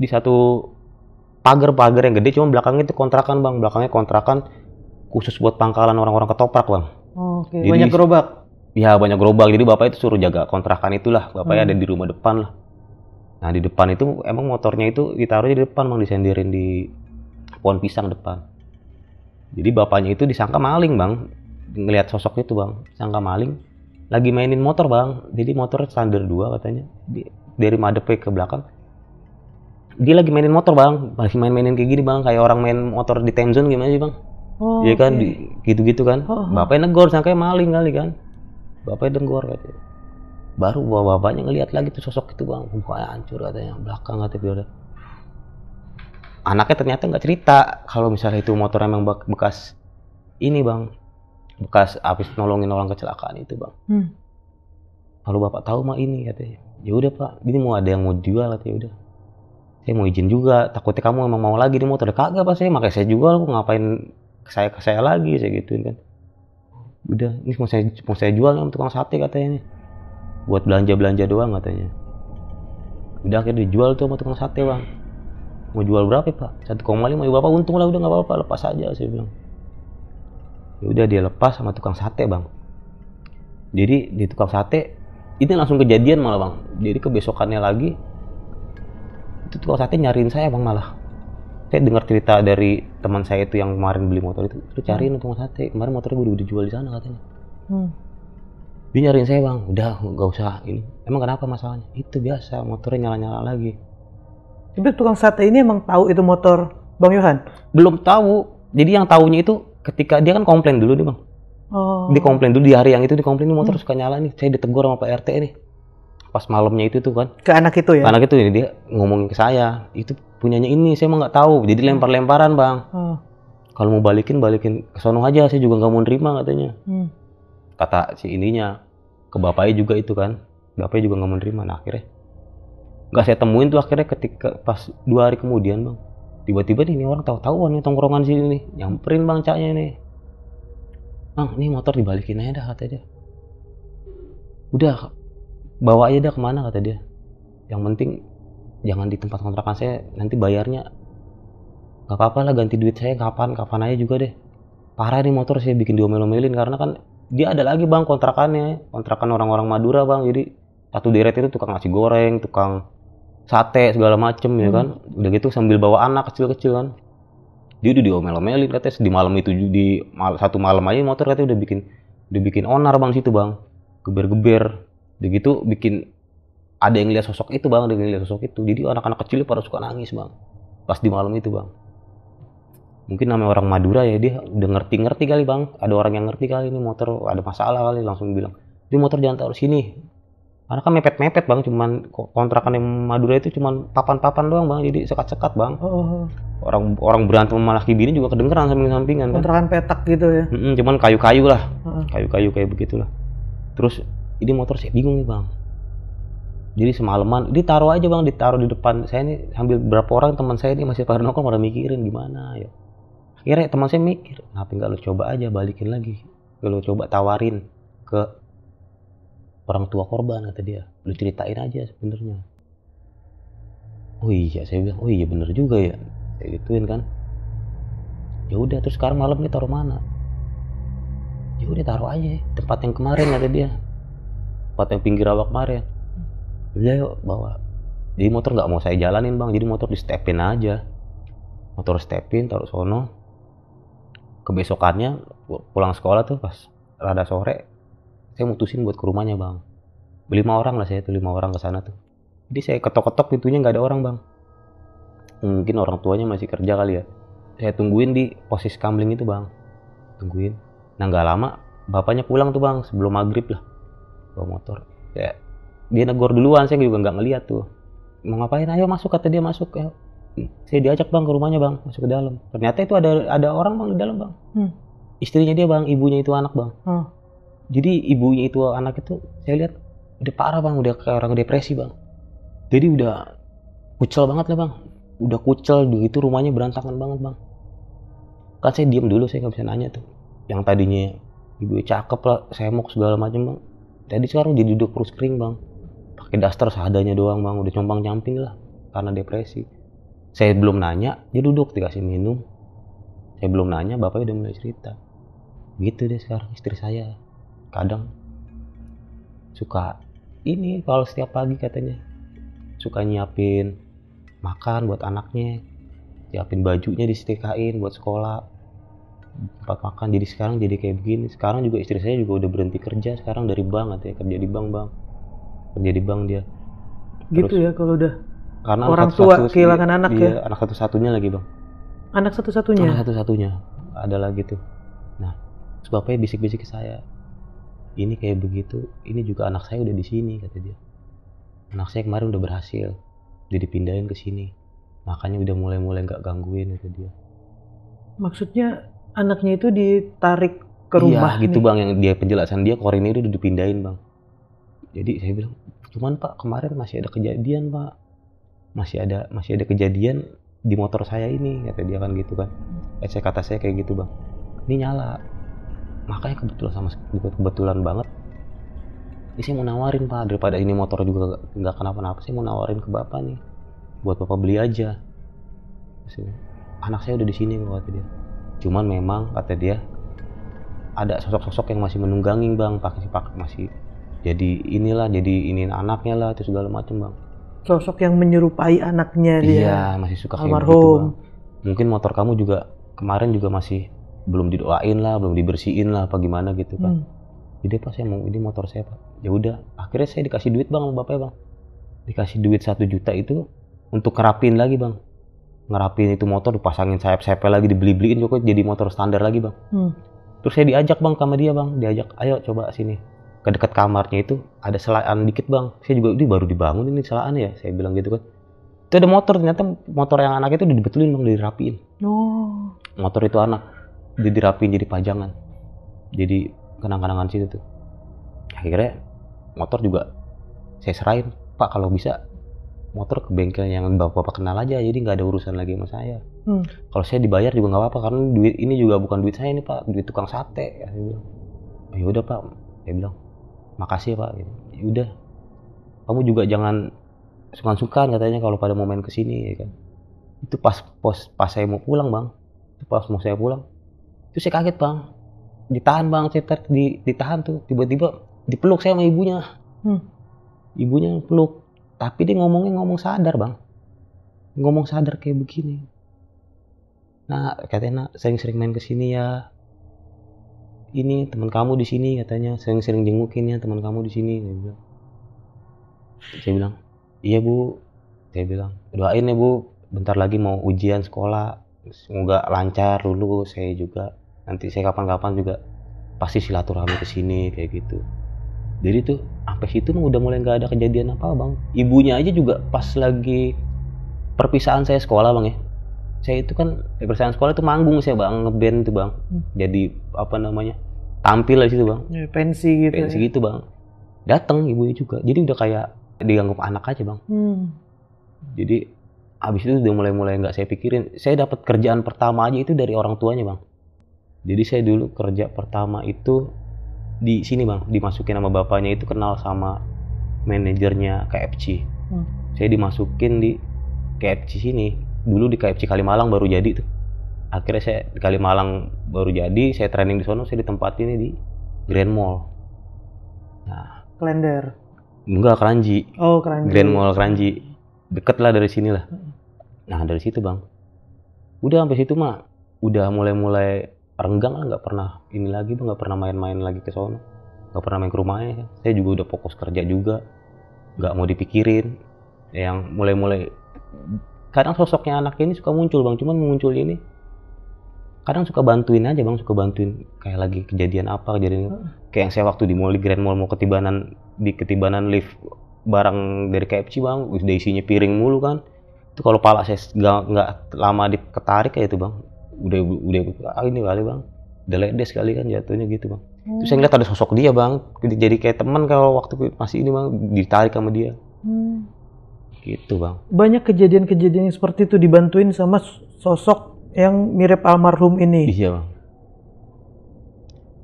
di satu pagar-pagar yang gede cuma belakangnya itu kontrakan bang belakangnya kontrakan khusus buat pangkalan orang-orang ketoprak bang oh, okay. jadi, banyak gerobak ya banyak gerobak jadi bapak itu suruh jaga kontrakan itulah bapaknya hmm. ada di rumah depan lah Nah di depan itu emang motornya itu ditaruh di depan bang disendirin di pohon pisang depan. Jadi bapaknya itu disangka maling bang, ngelihat sosok itu bang, sangka maling. Lagi mainin motor bang, jadi motor standar dua katanya. dari madep ke belakang. Dia lagi mainin motor bang, masih main-mainin kayak gini bang, kayak orang main motor di Tenzon gimana sih bang? Oh, ya kan, gitu-gitu kan. Oh, oh. Bapaknya negor, sangka maling kali kan. Bapaknya dengkor katanya baru bawa bapaknya ngelihat lagi tuh sosok itu bang mukanya hancur katanya belakang katanya biola anaknya ternyata nggak cerita kalau misalnya itu motor emang bekas ini bang bekas habis nolongin orang kecelakaan itu bang hmm. lalu bapak tahu mah ini katanya ya udah pak ini mau ada yang mau jual katanya udah saya mau izin juga takutnya kamu emang mau lagi di motor kagak pak saya makanya saya jual aku ngapain saya ke saya lagi saya gituin kan udah ini mau saya mau saya jual untuk tukang sate katanya nih buat belanja-belanja doang katanya udah akhirnya dijual tuh sama tukang sate bang mau jual berapa ya, pak 1,5 ya bapak untung lah udah nggak apa-apa lepas aja saya bilang ya udah dia lepas sama tukang sate bang jadi di tukang sate itu langsung kejadian malah bang jadi kebesokannya lagi itu tukang sate nyariin saya bang malah saya dengar cerita dari teman saya itu yang kemarin beli motor itu itu cariin tukang sate kemarin motornya gue udah dijual di sana katanya hmm dia nyariin saya bang udah gak usah ini emang kenapa masalahnya itu biasa motornya nyala-nyala lagi tapi tukang sate ini emang tahu itu motor bang Yohan belum tahu jadi yang tahunya itu ketika dia kan komplain dulu nih bang oh. dia komplain dulu di hari yang itu dia komplain motor hmm. suka nyala nih saya ditegur sama pak rt nih pas malamnya itu tuh kan ke anak itu ya ke anak itu ini dia ngomongin ke saya itu punyanya ini saya emang nggak tahu jadi hmm. lempar-lemparan bang oh. kalau mau balikin balikin ke sono aja saya juga nggak mau nerima katanya hmm kata si ininya ke bapaknya juga itu kan bapaknya juga nggak menerima nah akhirnya nggak saya temuin tuh akhirnya ketika pas dua hari kemudian bang tiba-tiba nih ini orang tahu-tahu nih tongkrongan sini nih nyamperin bang caknya nih bang ini motor dibalikin aja dah kata dia udah bawa aja dah kemana kata dia yang penting jangan di tempat kontrakan saya nanti bayarnya nggak apa-apa lah ganti duit saya kapan kapan aja juga deh parah nih motor saya bikin diomel-omelin karena kan dia ada lagi bang kontrakannya kontrakan orang-orang Madura bang jadi satu deret itu tukang nasi goreng tukang sate segala macem hmm. ya kan hmm. udah gitu sambil bawa anak kecil-kecil kan dia udah diomel-omelin katanya di malam itu di mal, satu malam aja motor katanya udah bikin udah bikin onar bang situ bang geber-geber udah gitu bikin ada yang lihat sosok itu bang ada yang lihat sosok itu jadi anak-anak kecil pada suka nangis bang pas di malam itu bang mungkin namanya orang Madura ya dia udah ngerti-ngerti kali bang ada orang yang ngerti kali ini motor ada masalah kali langsung bilang ini motor jangan taruh sini karena kan mepet-mepet bang cuman kontrakan yang Madura itu cuman papan-papan doang bang jadi sekat-sekat bang oh, oh, oh. orang orang berantem malah kibini juga kedengeran samping-sampingan kan. kontrakan petak gitu ya mm -mm, cuman kayu-kayu lah kayu-kayu kayak begitulah terus ini motor saya bingung nih bang jadi semalaman ditaruh aja bang ditaruh di depan saya ini sambil berapa orang teman saya ini masih pada nongkrong pada mikirin gimana ya Iya, teman saya mikir nah nggak lo coba aja balikin lagi lo coba tawarin ke orang tua korban kata dia lo ceritain aja sebenarnya oh iya saya bilang oh iya bener juga ya saya gituin kan ya udah terus sekarang malam ini taruh mana ya udah taruh aja ya, tempat yang kemarin kata dia tempat yang pinggir awak kemarin udah yuk bawa jadi motor nggak mau saya jalanin bang jadi motor di stepin aja motor stepin taruh sono kebesokannya pulang sekolah tuh pas rada sore saya mutusin buat ke rumahnya bang lima orang lah saya tuh lima orang ke sana tuh jadi saya ketok-ketok pintunya nggak ada orang bang mungkin orang tuanya masih kerja kali ya saya tungguin di posisi kamling itu bang tungguin nah nggak lama bapaknya pulang tuh bang sebelum maghrib lah bawa motor ya dia negor duluan saya juga nggak ngeliat tuh mau ngapain ayo masuk kata dia masuk ya saya diajak bang ke rumahnya bang masuk ke dalam ternyata itu ada ada orang bang di dalam bang hmm. istrinya dia bang ibunya itu anak bang hmm. jadi ibunya itu anak itu saya lihat udah parah bang udah kayak orang depresi bang jadi udah kucel banget lah bang udah kucel begitu rumahnya berantakan banget bang kan saya diam dulu saya nggak bisa nanya tuh yang tadinya ibu cakep lah saya mau segala macam bang tadi sekarang jadi duduk terus kering bang pakai daster seadanya doang bang udah compang camping lah karena depresi saya belum nanya dia duduk dikasih minum saya belum nanya bapak udah mulai cerita gitu deh sekarang istri saya kadang suka ini kalau setiap pagi katanya suka nyiapin makan buat anaknya nyiapin bajunya disetrikain buat sekolah tempat makan jadi sekarang jadi kayak begini sekarang juga istri saya juga udah berhenti kerja sekarang dari bank katanya kerja di bank bank kerja di bank dia gitu Terus, gitu ya kalau udah karena orang satu tua satu, kehilangan anak dia, ya. Anak satu-satunya lagi bang. Anak satu-satunya. Anak satu-satunya ada lagi tuh. Nah, sebabnya bisik-bisik ke saya. Ini kayak begitu, ini juga anak saya udah di sini kata dia. Anak saya kemarin udah berhasil, jadi dipindahin ke sini. Makanya udah mulai-mulai nggak gangguin kata dia. Maksudnya anaknya itu ditarik ke rumah? Iya gitu bang, yang dia penjelasan dia korin itu udah dipindahin bang. Jadi saya bilang, cuman pak kemarin masih ada kejadian pak masih ada masih ada kejadian di motor saya ini kata dia kan gitu kan hmm. eh saya kata saya kayak gitu bang ini nyala makanya kebetulan sama kebetulan banget ini saya mau nawarin pak daripada ini motor juga nggak kenapa-napa saya mau nawarin ke bapak nih buat bapak beli aja anak saya udah di sini kata dia cuman memang kata dia ada sosok-sosok yang masih menunggangi bang pakai pak masih jadi inilah jadi ini anaknya lah itu segala macam bang sosok yang menyerupai anaknya dia. Iya, masih suka gitu, almarhum. Gitu, Mungkin motor kamu juga kemarin juga masih belum didoain lah, belum dibersihin lah apa gimana gitu kan. Hmm. Jadi pas saya mau ini motor saya pak, ya udah. Akhirnya saya dikasih duit bang sama bapaknya bang. Dikasih duit satu juta itu untuk kerapin lagi bang. Ngerapin itu motor, dipasangin sayap sayap lagi, dibeli-beliin juga jadi motor standar lagi bang. Hmm. Terus saya diajak bang sama dia bang, diajak, ayo coba sini ke dekat kamarnya itu ada selaan dikit bang saya juga ini baru dibangun ini selaan ya saya bilang gitu kan itu ada motor ternyata motor yang anak itu udah dibetulin bang dirapiin oh. motor itu anak jadi dirapiin jadi pajangan jadi kenang-kenangan situ tuh akhirnya motor juga saya serahin pak kalau bisa motor ke bengkel yang bapak-bapak kenal aja jadi nggak ada urusan lagi sama saya hmm. kalau saya dibayar juga nggak apa-apa karena duit ini juga bukan duit saya ini pak duit tukang sate ya, saya bilang oh, ya udah pak saya bilang makasih pak gitu. Ya udah kamu juga jangan sungkan-sungkan katanya kalau pada mau main kesini ya kan itu pas pos pas saya mau pulang bang itu pas mau saya pulang itu saya kaget bang ditahan bang saya di, ditahan tuh tiba-tiba dipeluk saya sama ibunya hmm. ibunya peluk tapi dia ngomongnya ngomong sadar bang ngomong sadar kayak begini nah katanya nak sering-sering main kesini ya ini teman kamu di sini katanya sering-sering jengukin ya teman kamu di sini saya bilang saya bilang iya bu saya bilang doain ya bu bentar lagi mau ujian sekolah semoga lancar dulu saya juga nanti saya kapan-kapan juga pasti silaturahmi ke sini kayak gitu jadi tuh sampai situ mah udah mulai nggak ada kejadian apa bang ibunya aja juga pas lagi perpisahan saya sekolah bang ya saya itu kan ya, persiapan sekolah itu manggung saya bang ngeband itu bang hmm. jadi apa namanya tampil lah situ bang ya, pensi gitu pensi ya. gitu bang datang ibunya juga jadi udah kayak dianggap anak aja bang hmm. jadi habis itu udah mulai-mulai nggak saya pikirin saya dapat kerjaan pertama aja itu dari orang tuanya bang jadi saya dulu kerja pertama itu di sini bang dimasukin sama bapaknya itu kenal sama manajernya KFC hmm. saya dimasukin di KFC sini dulu di KFC Kalimalang baru jadi tuh akhirnya saya di Kalimalang baru jadi saya training di sono saya ini di Grand Mall nah Klender enggak Keranji oh Keranji Grand Mall Keranji deket lah dari sini lah nah dari situ bang udah sampai situ mah udah mulai-mulai renggang lah nggak pernah ini lagi bang nggak pernah main-main lagi ke sono nggak pernah main ke rumahnya saya juga udah fokus kerja juga nggak mau dipikirin yang mulai-mulai kadang sosoknya anak ini suka muncul bang cuman muncul ini kadang suka bantuin aja bang suka bantuin kayak lagi kejadian apa kejadian hmm. kayak yang saya waktu di mall di Grand Mall mau ketibanan di ketibanan lift barang dari KFC bang udah isinya piring mulu kan itu kalau pala saya nggak lama diketarik kayak itu bang udah udah ah ini kali bang udah ledes kali kan jatuhnya gitu bang hmm. terus saya hmm. ngeliat ada sosok dia bang jadi kayak teman kalau waktu masih ini bang ditarik sama dia hmm. Gitu bang. Banyak kejadian-kejadian seperti itu dibantuin sama sosok yang mirip almarhum ini. Iya bang.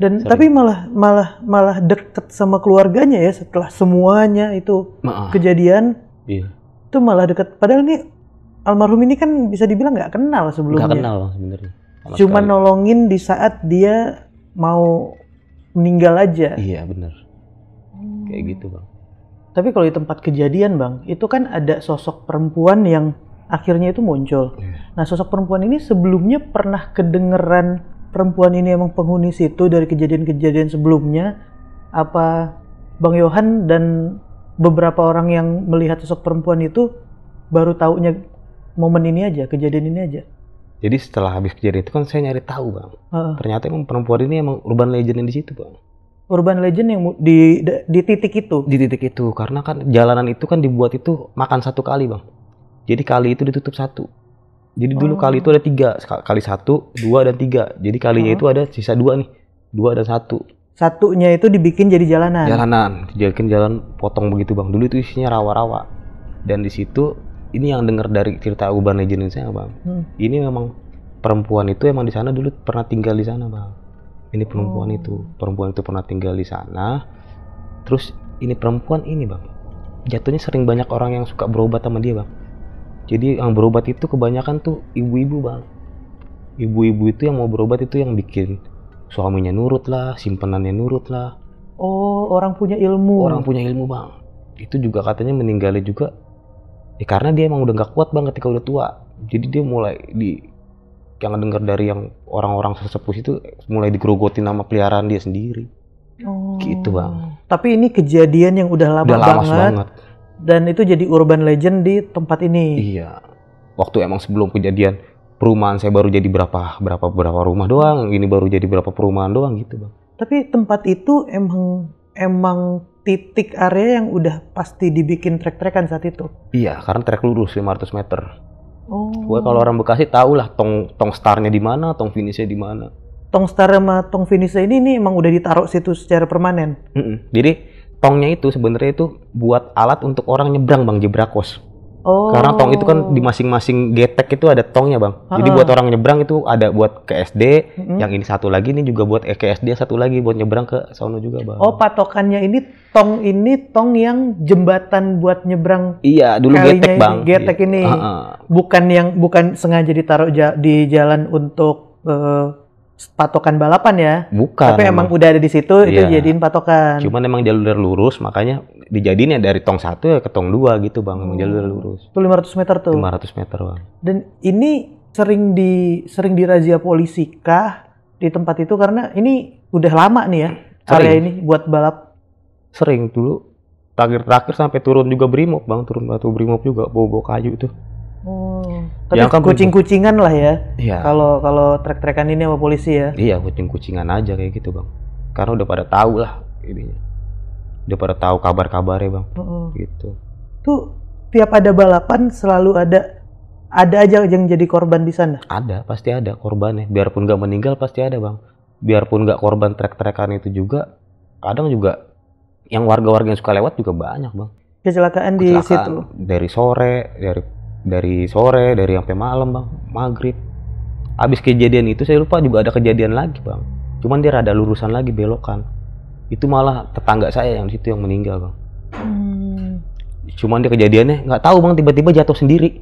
Dan Sorry. tapi malah malah malah deket sama keluarganya ya setelah semuanya itu Maaf. Ah. kejadian. Iya. Itu malah deket. Padahal nih almarhum ini kan bisa dibilang nggak kenal sebelumnya. Nggak kenal bang sebenarnya. Cuma sekali. nolongin di saat dia mau meninggal aja. Iya benar. Hmm. Kayak gitu bang. Tapi kalau di tempat kejadian bang, itu kan ada sosok perempuan yang akhirnya itu muncul. Yeah. Nah sosok perempuan ini sebelumnya pernah kedengeran perempuan ini emang penghuni situ dari kejadian-kejadian sebelumnya? Apa Bang Yohan dan beberapa orang yang melihat sosok perempuan itu baru taunya momen ini aja, kejadian ini aja? Jadi setelah habis kejadian itu kan saya nyari tahu bang. Uh. Ternyata emang perempuan ini emang urban legend di situ bang urban legend yang di, di titik itu. Di titik itu karena kan jalanan itu kan dibuat itu makan satu kali, Bang. Jadi kali itu ditutup satu. Jadi dulu kali oh. itu ada tiga, kali satu, dua dan tiga. Jadi kalinya oh. itu ada sisa dua nih, dua dan satu. Satunya itu dibikin jadi jalanan. Jalanan, dibikin jalan potong begitu bang. Dulu itu isinya rawa-rawa. Dan di situ ini yang dengar dari cerita urban legend saya bang. Hmm. Ini memang perempuan itu emang di sana dulu pernah tinggal di sana bang ini perempuan oh. itu perempuan itu pernah tinggal di sana terus ini perempuan ini bang jatuhnya sering banyak orang yang suka berobat sama dia bang jadi yang berobat itu kebanyakan tuh ibu-ibu bang ibu-ibu itu yang mau berobat itu yang bikin suaminya nurut lah simpenannya nurut lah oh orang punya ilmu orang punya ilmu bang itu juga katanya meninggalnya juga ya karena dia emang udah gak kuat bang ketika udah tua jadi dia mulai di yang dengar dari yang orang-orang sesepuh itu mulai digerogotin nama peliharaan dia sendiri. Oh. Gitu bang. Tapi ini kejadian yang udah lama udah banget, banget. Dan itu jadi urban legend di tempat ini. Iya. Waktu emang sebelum kejadian perumahan saya baru jadi berapa berapa berapa rumah doang. Ini baru jadi berapa perumahan doang gitu bang. Tapi tempat itu emang emang titik area yang udah pasti dibikin trek-trekan saat itu. Iya, karena trek lurus 500 meter. Oh. Gue kalau orang Bekasi tau lah tong tong startnya di mana, tong finishnya di mana. Tong star sama tong finishnya ini nih emang udah ditaruh situ secara permanen. Mm -mm. Jadi tongnya itu sebenarnya itu buat alat untuk orang nyebrang bang jebrakos. Oh. Karena tong itu kan oh. di masing-masing getek itu ada tongnya bang. Uh-uh. Jadi buat orang nyebrang itu ada buat ke SD, uh-uh. yang ini satu lagi ini juga buat eh, ke SD satu lagi buat nyebrang ke sono juga bang. Oh patokannya ini tong ini tong yang jembatan buat nyebrang. Iya dulu getek bang. getek ini uh-uh. bukan yang bukan sengaja ditaruh ja- di jalan untuk uh, patokan balapan ya. Bukan. Tapi emang, emang udah ada di situ iya. itu jadiin patokan. Cuman emang jalur lurus makanya Dijadinya dari tong satu ya ke tong dua gitu bang hmm. jalur oh. lurus itu 500 meter tuh 500 meter bang dan ini sering di sering dirazia polisi kah di tempat itu karena ini udah lama nih ya sering. area ini buat balap sering dulu terakhir-terakhir sampai turun juga brimob bang turun batu brimob juga bobo kayu tuh Oh. tapi ya, kan kucing-kucingan lah ya Iya. kalau kalau trek-trekan ini sama polisi ya iya kucing-kucingan aja kayak gitu bang karena udah pada tahu lah ininya udah pada tahu kabar-kabarnya bang uh -uh. gitu tuh tiap ada balapan selalu ada ada aja yang jadi korban di sana ada pasti ada korban ya. biarpun gak meninggal pasti ada bang biarpun gak korban trek-trekan itu juga kadang juga yang warga-warga yang suka lewat juga banyak bang kecelakaan, kecelakaan di situ dari sore dari dari sore dari sampai malam bang maghrib abis kejadian itu saya lupa juga ada kejadian lagi bang cuman dia rada lurusan lagi belokan itu malah tetangga saya yang situ yang meninggal bang hmm. cuman dia kejadiannya nggak tahu bang tiba-tiba jatuh sendiri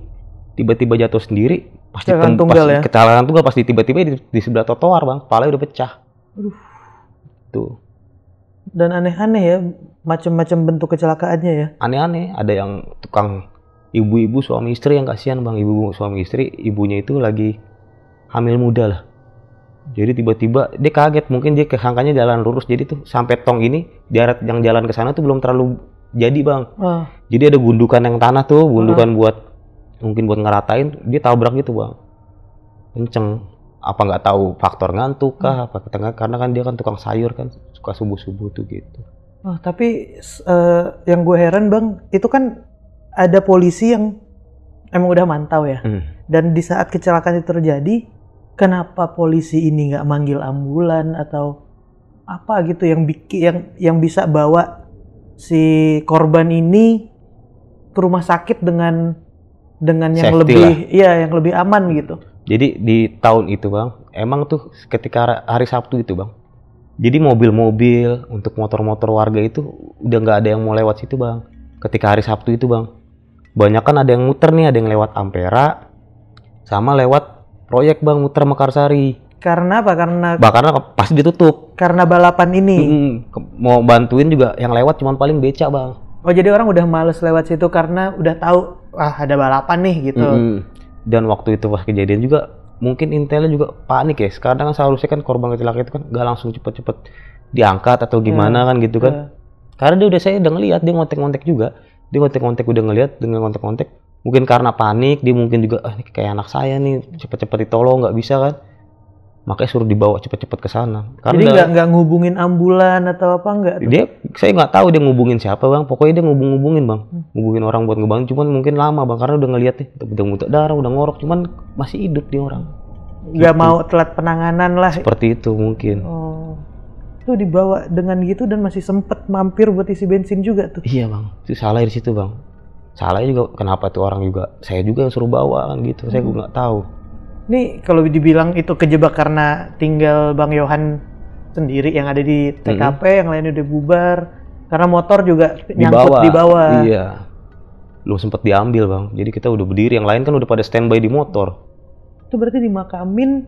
tiba-tiba jatuh sendiri pasti ya? kecelakaan tunggal pas, ya kecelakaan tunggal pasti tiba-tiba di, di sebelah totoar bang kepala udah pecah Aduh. tuh dan aneh-aneh ya macam-macam bentuk kecelakaannya ya aneh-aneh ada yang tukang ibu-ibu suami istri yang kasihan bang ibu ibu suami istri ibunya itu lagi hamil muda lah jadi tiba-tiba dia kaget mungkin dia kehangkanya jalan lurus jadi tuh sampai tong ini jarak yang jalan ke sana tuh belum terlalu jadi bang uh. jadi ada gundukan yang tanah tuh gundukan uh. buat mungkin buat ngeratain dia tabrak gitu bang kenceng apa nggak tahu faktor ngantuk kah uh. apa ketengah karena kan dia kan tukang sayur kan suka subuh subuh tuh gitu oh, tapi uh, yang gue heran bang itu kan ada polisi yang emang udah mantau ya hmm. dan di saat kecelakaan itu terjadi kenapa polisi ini nggak manggil ambulan atau apa gitu yang bikin yang yang bisa bawa si korban ini ke rumah sakit dengan dengan yang Safety lebih lah. ya yang lebih aman gitu. Jadi di tahun itu bang, emang tuh ketika hari Sabtu itu bang, jadi mobil-mobil untuk motor-motor warga itu udah nggak ada yang mau lewat situ bang. Ketika hari Sabtu itu bang, banyak kan ada yang muter nih, ada yang lewat Ampera, sama lewat proyek bang muter Mekarsari karena apa karena bah, karena pasti ditutup karena balapan ini hmm, mau bantuin juga yang lewat cuma paling beca bang oh jadi orang udah males lewat situ karena udah tahu ah ada balapan nih gitu hmm, dan waktu itu pas kejadian juga mungkin intelnya juga panik ya sekarang kan seharusnya kan korban kecelakaan itu kan gak langsung cepet-cepet diangkat atau gimana hmm. kan gitu kan Hmm. karena dia udah saya udah ngeliat dia ngontek-ngontek juga dia ngontek-ngontek udah ngeliat dengan ngontek-ngontek mungkin karena panik dia mungkin juga ah, kayak anak saya nih cepet-cepet ditolong nggak bisa kan makanya suruh dibawa cepet-cepet ke sana jadi nggak nggak ngubungin ambulan atau apa nggak dia saya nggak tahu dia ngubungin siapa bang pokoknya dia ngubung ngubungin bang hmm. ngubungin orang buat ngebangun. cuman mungkin lama bang karena udah ngeliat nih udah muntah darah udah ngorok cuman masih hidup dia orang nggak gitu. mau telat penanganan lah seperti itu mungkin oh itu dibawa dengan gitu dan masih sempet mampir buat isi bensin juga tuh iya bang itu salah di situ bang salah juga kenapa tuh orang juga saya juga yang suruh bawa kan gitu hmm. saya juga nggak tahu ini kalau dibilang itu kejebak karena tinggal bang Yohan sendiri yang ada di TKP hmm. yang lainnya udah bubar karena motor juga nyangkut di bawah iya lu sempet diambil bang jadi kita udah berdiri yang lain kan udah pada standby di motor itu berarti dimakamin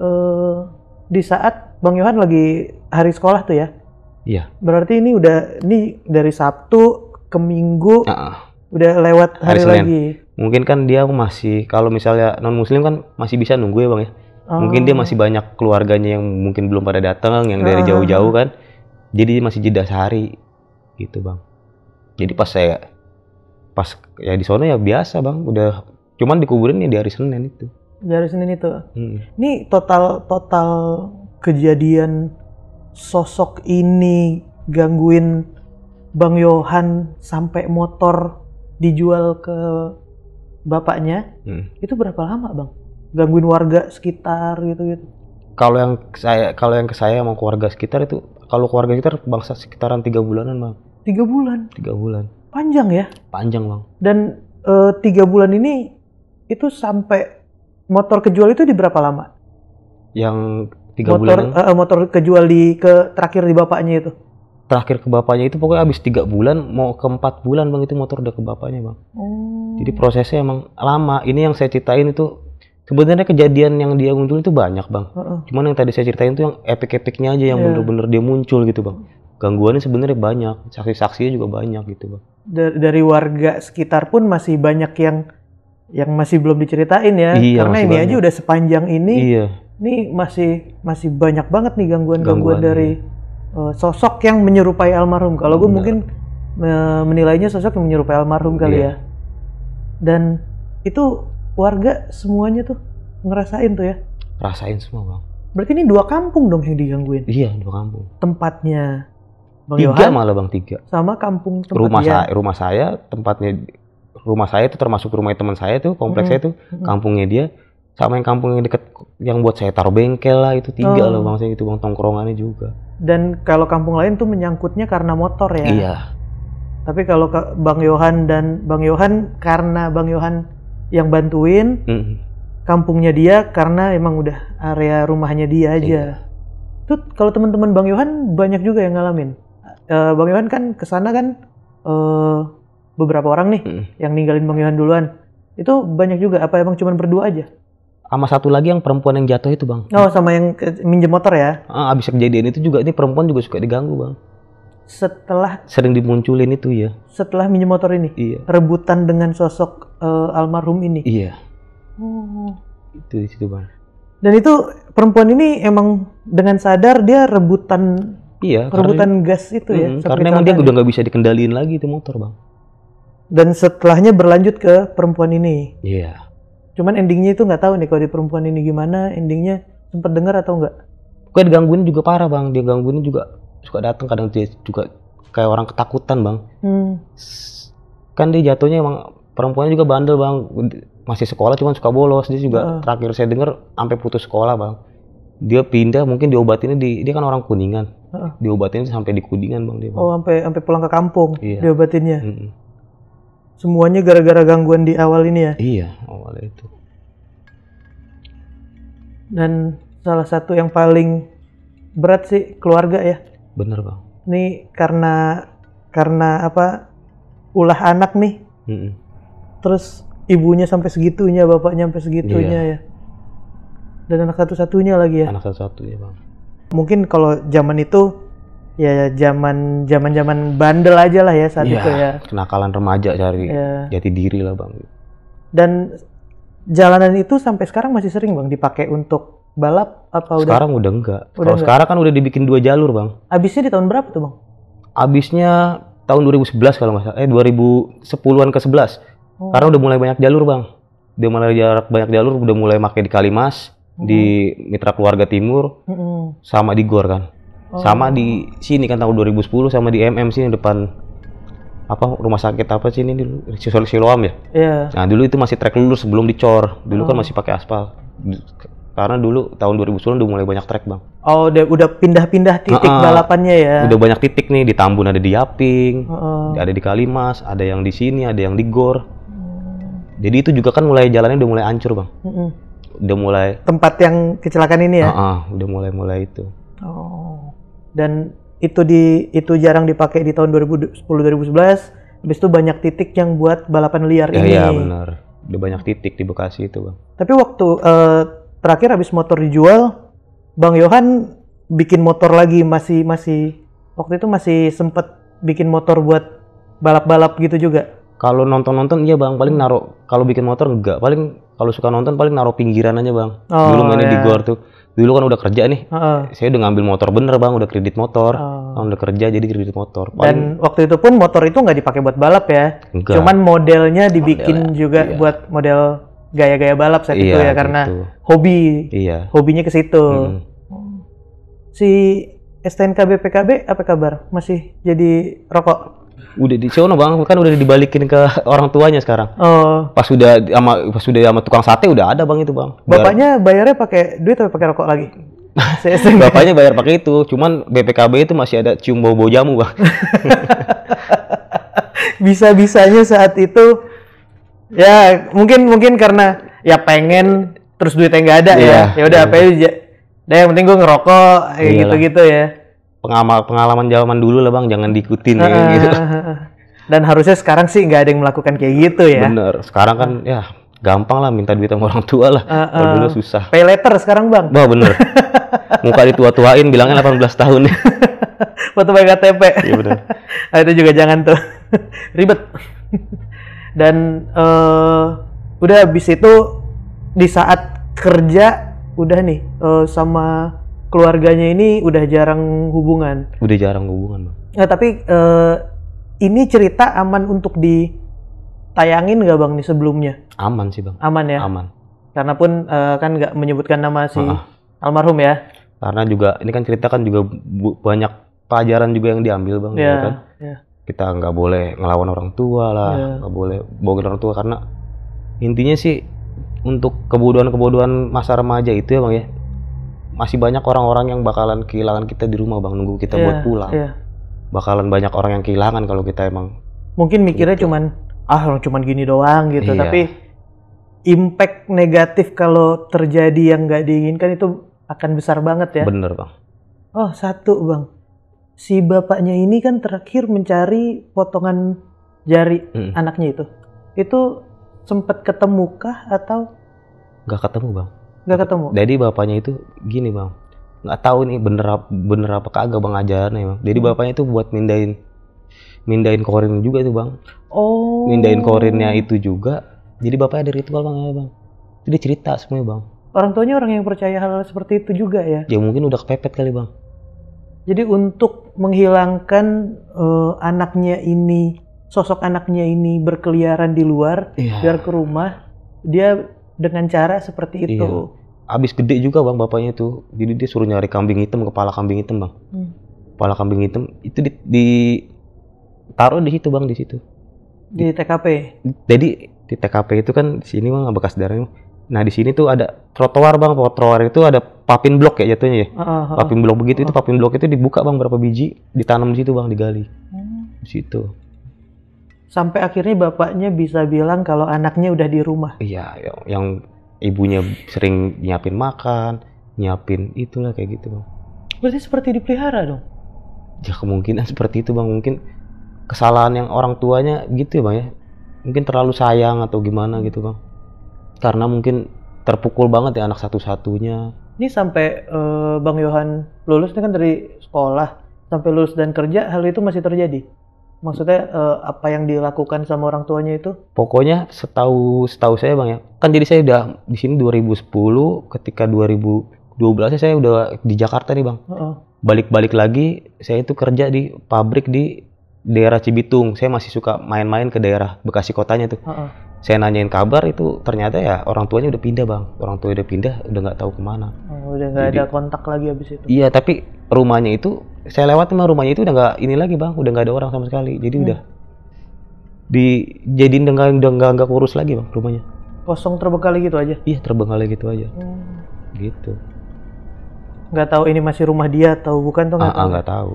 uh, di saat bang Yohan lagi hari sekolah tuh ya iya berarti ini udah ini dari Sabtu ke Minggu uh -uh udah lewat hari, hari Senin. lagi. Mungkin kan dia masih kalau misalnya non muslim kan masih bisa nunggu ya bang ya. Oh. Mungkin dia oh. masih banyak keluarganya yang mungkin belum pada datang yang dari ah. jauh-jauh kan. Jadi masih jeda sehari gitu bang. Jadi pas saya pas ya di sana ya biasa bang udah cuman dikuburin ya di hari Senin itu. Di hari Senin itu. Hmm. Ini total total kejadian sosok ini gangguin Bang Yohan sampai motor dijual ke bapaknya hmm. itu berapa lama bang gangguin warga sekitar gitu gitu kalau yang saya kalau yang ke saya ke keluarga sekitar itu kalau keluarga sekitar bangsa sekitaran tiga bulanan bang tiga bulan tiga bulan panjang ya panjang bang dan e, tiga bulan ini itu sampai motor kejual itu di berapa lama yang tiga bulan uh, eh, eh, motor kejual di ke terakhir di bapaknya itu terakhir ke bapaknya itu pokoknya habis tiga bulan mau ke empat bulan bang itu motor udah ke bapaknya bang oh. jadi prosesnya emang lama ini yang saya ceritain itu sebenarnya kejadian yang dia muncul itu banyak bang uh -uh. cuman yang tadi saya ceritain itu yang epic-epicnya aja yang iya. bener-bener yeah. dia muncul gitu bang gangguannya sebenarnya banyak saksi-saksinya juga banyak gitu bang dari, warga sekitar pun masih banyak yang yang masih belum diceritain ya iya, karena ini banyak. aja udah sepanjang ini iya. ini masih masih banyak banget nih gangguan-gangguan dari iya Eh, sosok yang menyerupai almarhum. Kalau gue mungkin menilainya sosok yang menyerupai almarhum kali yeah. ya. Dan itu warga semuanya tuh ngerasain tuh ya. Rasain semua bang. Berarti ini dua kampung dong yang digangguin. Iya dua kampung. Tempatnya. Bang tiga Yohan, malah bang tiga. Sama kampung tempat rumah dia. saya, rumah saya tempatnya rumah saya itu termasuk rumah teman saya tuh kompleks -hmm. saya tuh mm-hmm. kampungnya dia sama yang kampung yang deket yang buat saya taruh bengkel lah itu tiga oh. loh bang saya itu bang tongkrongannya juga dan kalau kampung lain tuh menyangkutnya karena motor ya. Iya. Tapi kalau Bang Yohan dan Bang Yohan karena Bang Yohan yang bantuin, mm. kampungnya dia karena emang udah area rumahnya dia iya. aja. Iya. Tuh kalau teman-teman Bang Yohan banyak juga yang ngalamin. Uh, Bang Yohan kan kesana kan uh, beberapa orang nih mm. yang ninggalin Bang Yohan duluan. Itu banyak juga. Apa emang cuma berdua aja? sama satu lagi yang perempuan yang jatuh itu bang. Oh sama yang minjem motor ya? Ah, abis kejadian itu juga ini perempuan juga suka diganggu bang. Setelah sering dimunculin itu ya. Setelah minjem motor ini? Iya. Rebutan dengan sosok uh, almarhum ini? Iya. Oh. Itu di situ bang. Dan itu perempuan ini emang dengan sadar dia rebutan. Iya. Rebutan karena, gas itu ya. karena emang dia udah nggak bisa dikendaliin lagi itu motor bang. Dan setelahnya berlanjut ke perempuan ini. Iya cuman endingnya itu nggak tahu nih kalau di perempuan ini gimana endingnya sempat dengar atau enggak gue digangguin juga parah bang dia gangguin juga suka datang kadang dia juga kayak orang ketakutan bang hmm. kan dia jatuhnya emang perempuannya juga bandel bang masih sekolah cuman suka bolos dia juga uh. terakhir saya dengar sampai putus sekolah bang dia pindah mungkin diobatin di dia kan orang kuningan uh. diobatin sampai di kuningan bang dia bang. oh sampai sampai pulang ke kampung iya. diobatinnya mm -mm. Semuanya gara-gara gangguan di awal ini ya? Iya, awal itu. Dan salah satu yang paling berat sih keluarga ya. Bener bang. Ini karena karena apa ulah anak nih. Mm -mm. Terus ibunya sampai segitunya, bapaknya sampai segitunya iya. ya. Dan anak satu-satunya lagi ya. Anak satu-satunya bang. Mungkin kalau zaman itu Ya, ya zaman zaman zaman bandel aja lah ya saat ya, itu ya kenakalan remaja cari ya. jati diri lah bang dan jalanan itu sampai sekarang masih sering bang dipakai untuk balap apa udah sekarang udah enggak udah kalau sekarang kan udah dibikin dua jalur bang abisnya di tahun berapa tuh bang abisnya tahun 2011 kalau nggak salah eh 2010-an ke 11 oh. karena udah mulai banyak jalur bang udah mulai jarak banyak jalur udah mulai pakai di Kalimas di hmm. Mitra Keluarga Timur mm -hmm. sama di Gor kan Oh. Sama di sini kan tahun 2010 sama di MM sini depan apa rumah sakit apa sih ini dulu Siloam ya? Yeah. Nah, dulu itu masih trek lurus sebelum dicor. Dulu kan oh. kan masih pakai aspal. Karena dulu tahun 2010 udah mulai banyak trek, Bang. Oh, udah udah pindah-pindah titik nah, balapannya ya. Udah banyak titik nih di Tambun ada di Yaping, oh. ada di Kalimas, ada yang di sini, ada yang di Gor. Oh. Jadi itu juga kan mulai jalannya udah mulai ancur Bang. Mm -hmm. Udah mulai tempat yang kecelakaan ini ya? nah, -uh, udah mulai-mulai itu. Oh dan itu di itu jarang dipakai di tahun 2010 2011 habis itu banyak titik yang buat balapan liar ya, ya ini. Iya benar. Udah banyak titik di Bekasi itu, Bang. Tapi waktu uh, terakhir habis motor dijual, Bang Yohan bikin motor lagi masih masih waktu itu masih sempet bikin motor buat balap-balap gitu juga. Kalau nonton-nonton iya Bang, paling naruh kalau bikin motor enggak, paling kalau suka nonton paling naruh pinggiran aja, Bang. Oh, Dulu mainnya di iya. gor tuh dulu kan udah kerja nih. Uh. Saya udah ngambil motor bener bang, udah kredit motor. Uh. udah kerja jadi kredit motor. Paling... Dan waktu itu pun motor itu nggak dipakai buat balap ya. Enggak. Cuman modelnya dibikin model, juga iya. buat model gaya-gaya balap saat iya, itu ya karena gitu. hobi. Iya. Hobinya ke situ. Hmm. Si STNK BPKB apa kabar? Masih jadi rokok? udah di sono bang kan udah dibalikin ke orang tuanya sekarang oh. pas sudah sama pas sudah sama tukang sate udah ada bang itu bang bapaknya bayarnya pakai duit atau pakai rokok lagi bapaknya bayar pakai itu cuman BPKB itu masih ada cium bau bau jamu bang bisa bisanya saat itu ya mungkin mungkin karena ya pengen terus duitnya nggak ada yeah. ya iya. ya udah apa ya yang penting gue ngerokok gitu gitu ya pengalaman pengalaman zaman dulu lah bang jangan diikutin ya gitu dan harusnya sekarang sih nggak ada yang melakukan kayak gitu ya bener sekarang kan ya gampang lah minta duit sama orang tua lah uh, uh, dulu susah pay letter sekarang bang bah bener muka ditua-tuain bilangnya 18 tahun ya foto by KTP iya bener nah, itu juga jangan tuh ribet dan uh, udah habis itu di saat kerja udah nih uh, sama keluarganya ini udah jarang hubungan. Udah jarang hubungan, Bang. Nah, tapi uh, ini cerita aman untuk ditayangin nggak Bang di sebelumnya? Aman sih, Bang. Aman ya? Aman. Karena pun uh, kan nggak menyebutkan nama si uh -uh. almarhum ya. Karena juga ini kan cerita kan juga banyak pelajaran juga yang diambil, Bang, yeah, ya kan? Yeah. Kita nggak boleh ngelawan orang tua lah, ya. nggak yeah. boleh bohongin orang tua karena intinya sih untuk kebodohan-kebodohan masa remaja itu ya bang ya masih banyak orang-orang yang bakalan kehilangan kita di rumah bang nunggu kita yeah, buat pulang yeah. bakalan banyak orang yang kehilangan kalau kita emang mungkin mikirnya gitu. cuman ah orang cuman gini doang gitu yeah. tapi impact negatif kalau terjadi yang nggak diinginkan itu akan besar banget ya bener bang oh satu bang si bapaknya ini kan terakhir mencari potongan jari mm. anaknya itu itu sempat ketemukah atau nggak ketemu bang nggak ketemu jadi bapaknya itu gini bang nggak tahu nih bener apa bener apa kagak bang ajarannya bang jadi hmm. bapaknya itu buat mindain mindain korin juga itu bang oh Mindain korinnya itu juga jadi bapaknya ada ritual bang ya bang jadi cerita semuanya bang orang tuanya orang yang percaya hal, -hal seperti itu juga ya ya mungkin udah kepepet kali bang jadi untuk menghilangkan uh, anaknya ini sosok anaknya ini berkeliaran di luar yeah. biar ke rumah dia dengan cara seperti iya. itu. Iya. Abis gede juga bang bapaknya itu, jadi dia suruh nyari kambing hitam, kepala kambing hitam bang. Hmm. Kepala kambing hitam itu di, di taruh di situ bang di situ. Di, di TKP. Jadi di TKP itu kan di sini bang bekas darahnya. Nah di sini tuh ada trotoar bang, trotoar itu ada papin blok ya jatuhnya ya. Uh, uh, uh, papin blok begitu uh, uh. itu papin blok itu dibuka bang berapa biji, ditanam di situ bang digali. Hmm. Di situ Sampai akhirnya bapaknya bisa bilang kalau anaknya udah di rumah. Iya, yang, yang ibunya sering nyiapin makan, nyiapin itulah kayak gitu, Bang. Berarti seperti dipelihara dong. Ya kemungkinan seperti itu, Bang. Mungkin kesalahan yang orang tuanya gitu ya, Bang ya. Mungkin terlalu sayang atau gimana gitu, Bang. Karena mungkin terpukul banget ya anak satu-satunya. Ini sampai uh, Bang Yohan lulus ini kan dari sekolah sampai lulus dan kerja hal itu masih terjadi? maksudnya eh, apa yang dilakukan sama orang tuanya itu? Pokoknya setahu setahu saya bang ya, kan jadi saya udah di sini 2010, ketika 2012 saya udah di Jakarta nih bang. Balik-balik lagi, saya itu kerja di pabrik di daerah Cibitung. Saya masih suka main-main ke daerah Bekasi kotanya tuh. Uh saya nanyain kabar itu ternyata ya orang tuanya udah pindah bang, orang tuanya udah pindah, udah nggak tahu kemana. Uh, udah nggak ada kontak lagi abis itu. Iya, tapi rumahnya itu saya lewat emang rumahnya itu udah nggak ini lagi bang udah nggak ada orang sama sekali jadi hmm. udah dijadiin jadi udah nggak nggak kurus lagi bang rumahnya kosong terbengkalai gitu aja iya terbengkalai gitu aja hmm. gitu nggak tahu ini masih rumah dia atau bukan tuh nggak ah, ah, tahu nggak tahu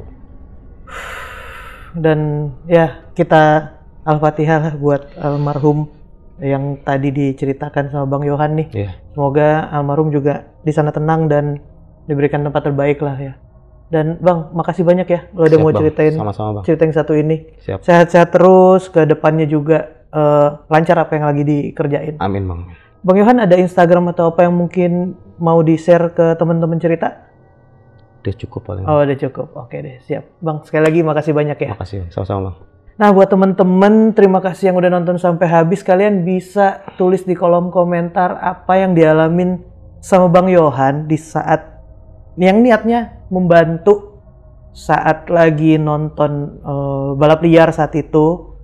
dan ya kita al-fatihah buat almarhum yang tadi diceritakan sama bang Yohan nih yeah. semoga almarhum juga di sana tenang dan diberikan tempat terbaik lah ya dan Bang, makasih banyak ya lo udah mau bang. ceritain Sama-sama, bang. cerita yang satu ini. Sehat-sehat terus, ke depannya juga uh, lancar apa yang lagi dikerjain. Amin, Bang. Bang Yohan ada Instagram atau apa yang mungkin mau di-share ke teman-teman cerita? Udah cukup paling. Oh, udah cukup. Oke deh, siap. Bang, sekali lagi makasih banyak ya. Makasih, sama-sama, Bang. Nah, buat teman-teman, terima kasih yang udah nonton sampai habis. Kalian bisa tulis di kolom komentar apa yang dialamin sama Bang Yohan di saat yang niatnya membantu saat lagi nonton uh, balap liar saat itu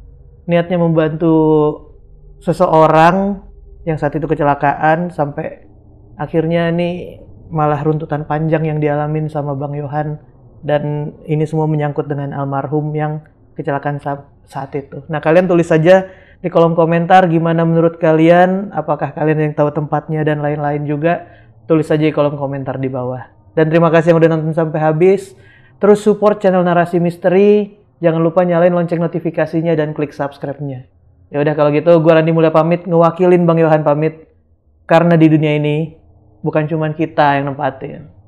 niatnya membantu seseorang yang saat itu kecelakaan sampai akhirnya nih malah runtutan panjang yang dialamin sama Bang Yohan dan ini semua menyangkut dengan almarhum yang kecelakaan saat itu. Nah, kalian tulis saja di kolom komentar gimana menurut kalian, apakah kalian yang tahu tempatnya dan lain-lain juga. Tulis saja di kolom komentar di bawah. Dan terima kasih yang udah nonton sampai habis. Terus support channel Narasi Misteri. Jangan lupa nyalain lonceng notifikasinya dan klik subscribe-nya. Ya udah kalau gitu gua Randi mulai pamit ngewakilin Bang Yohan pamit karena di dunia ini bukan cuma kita yang nempatin.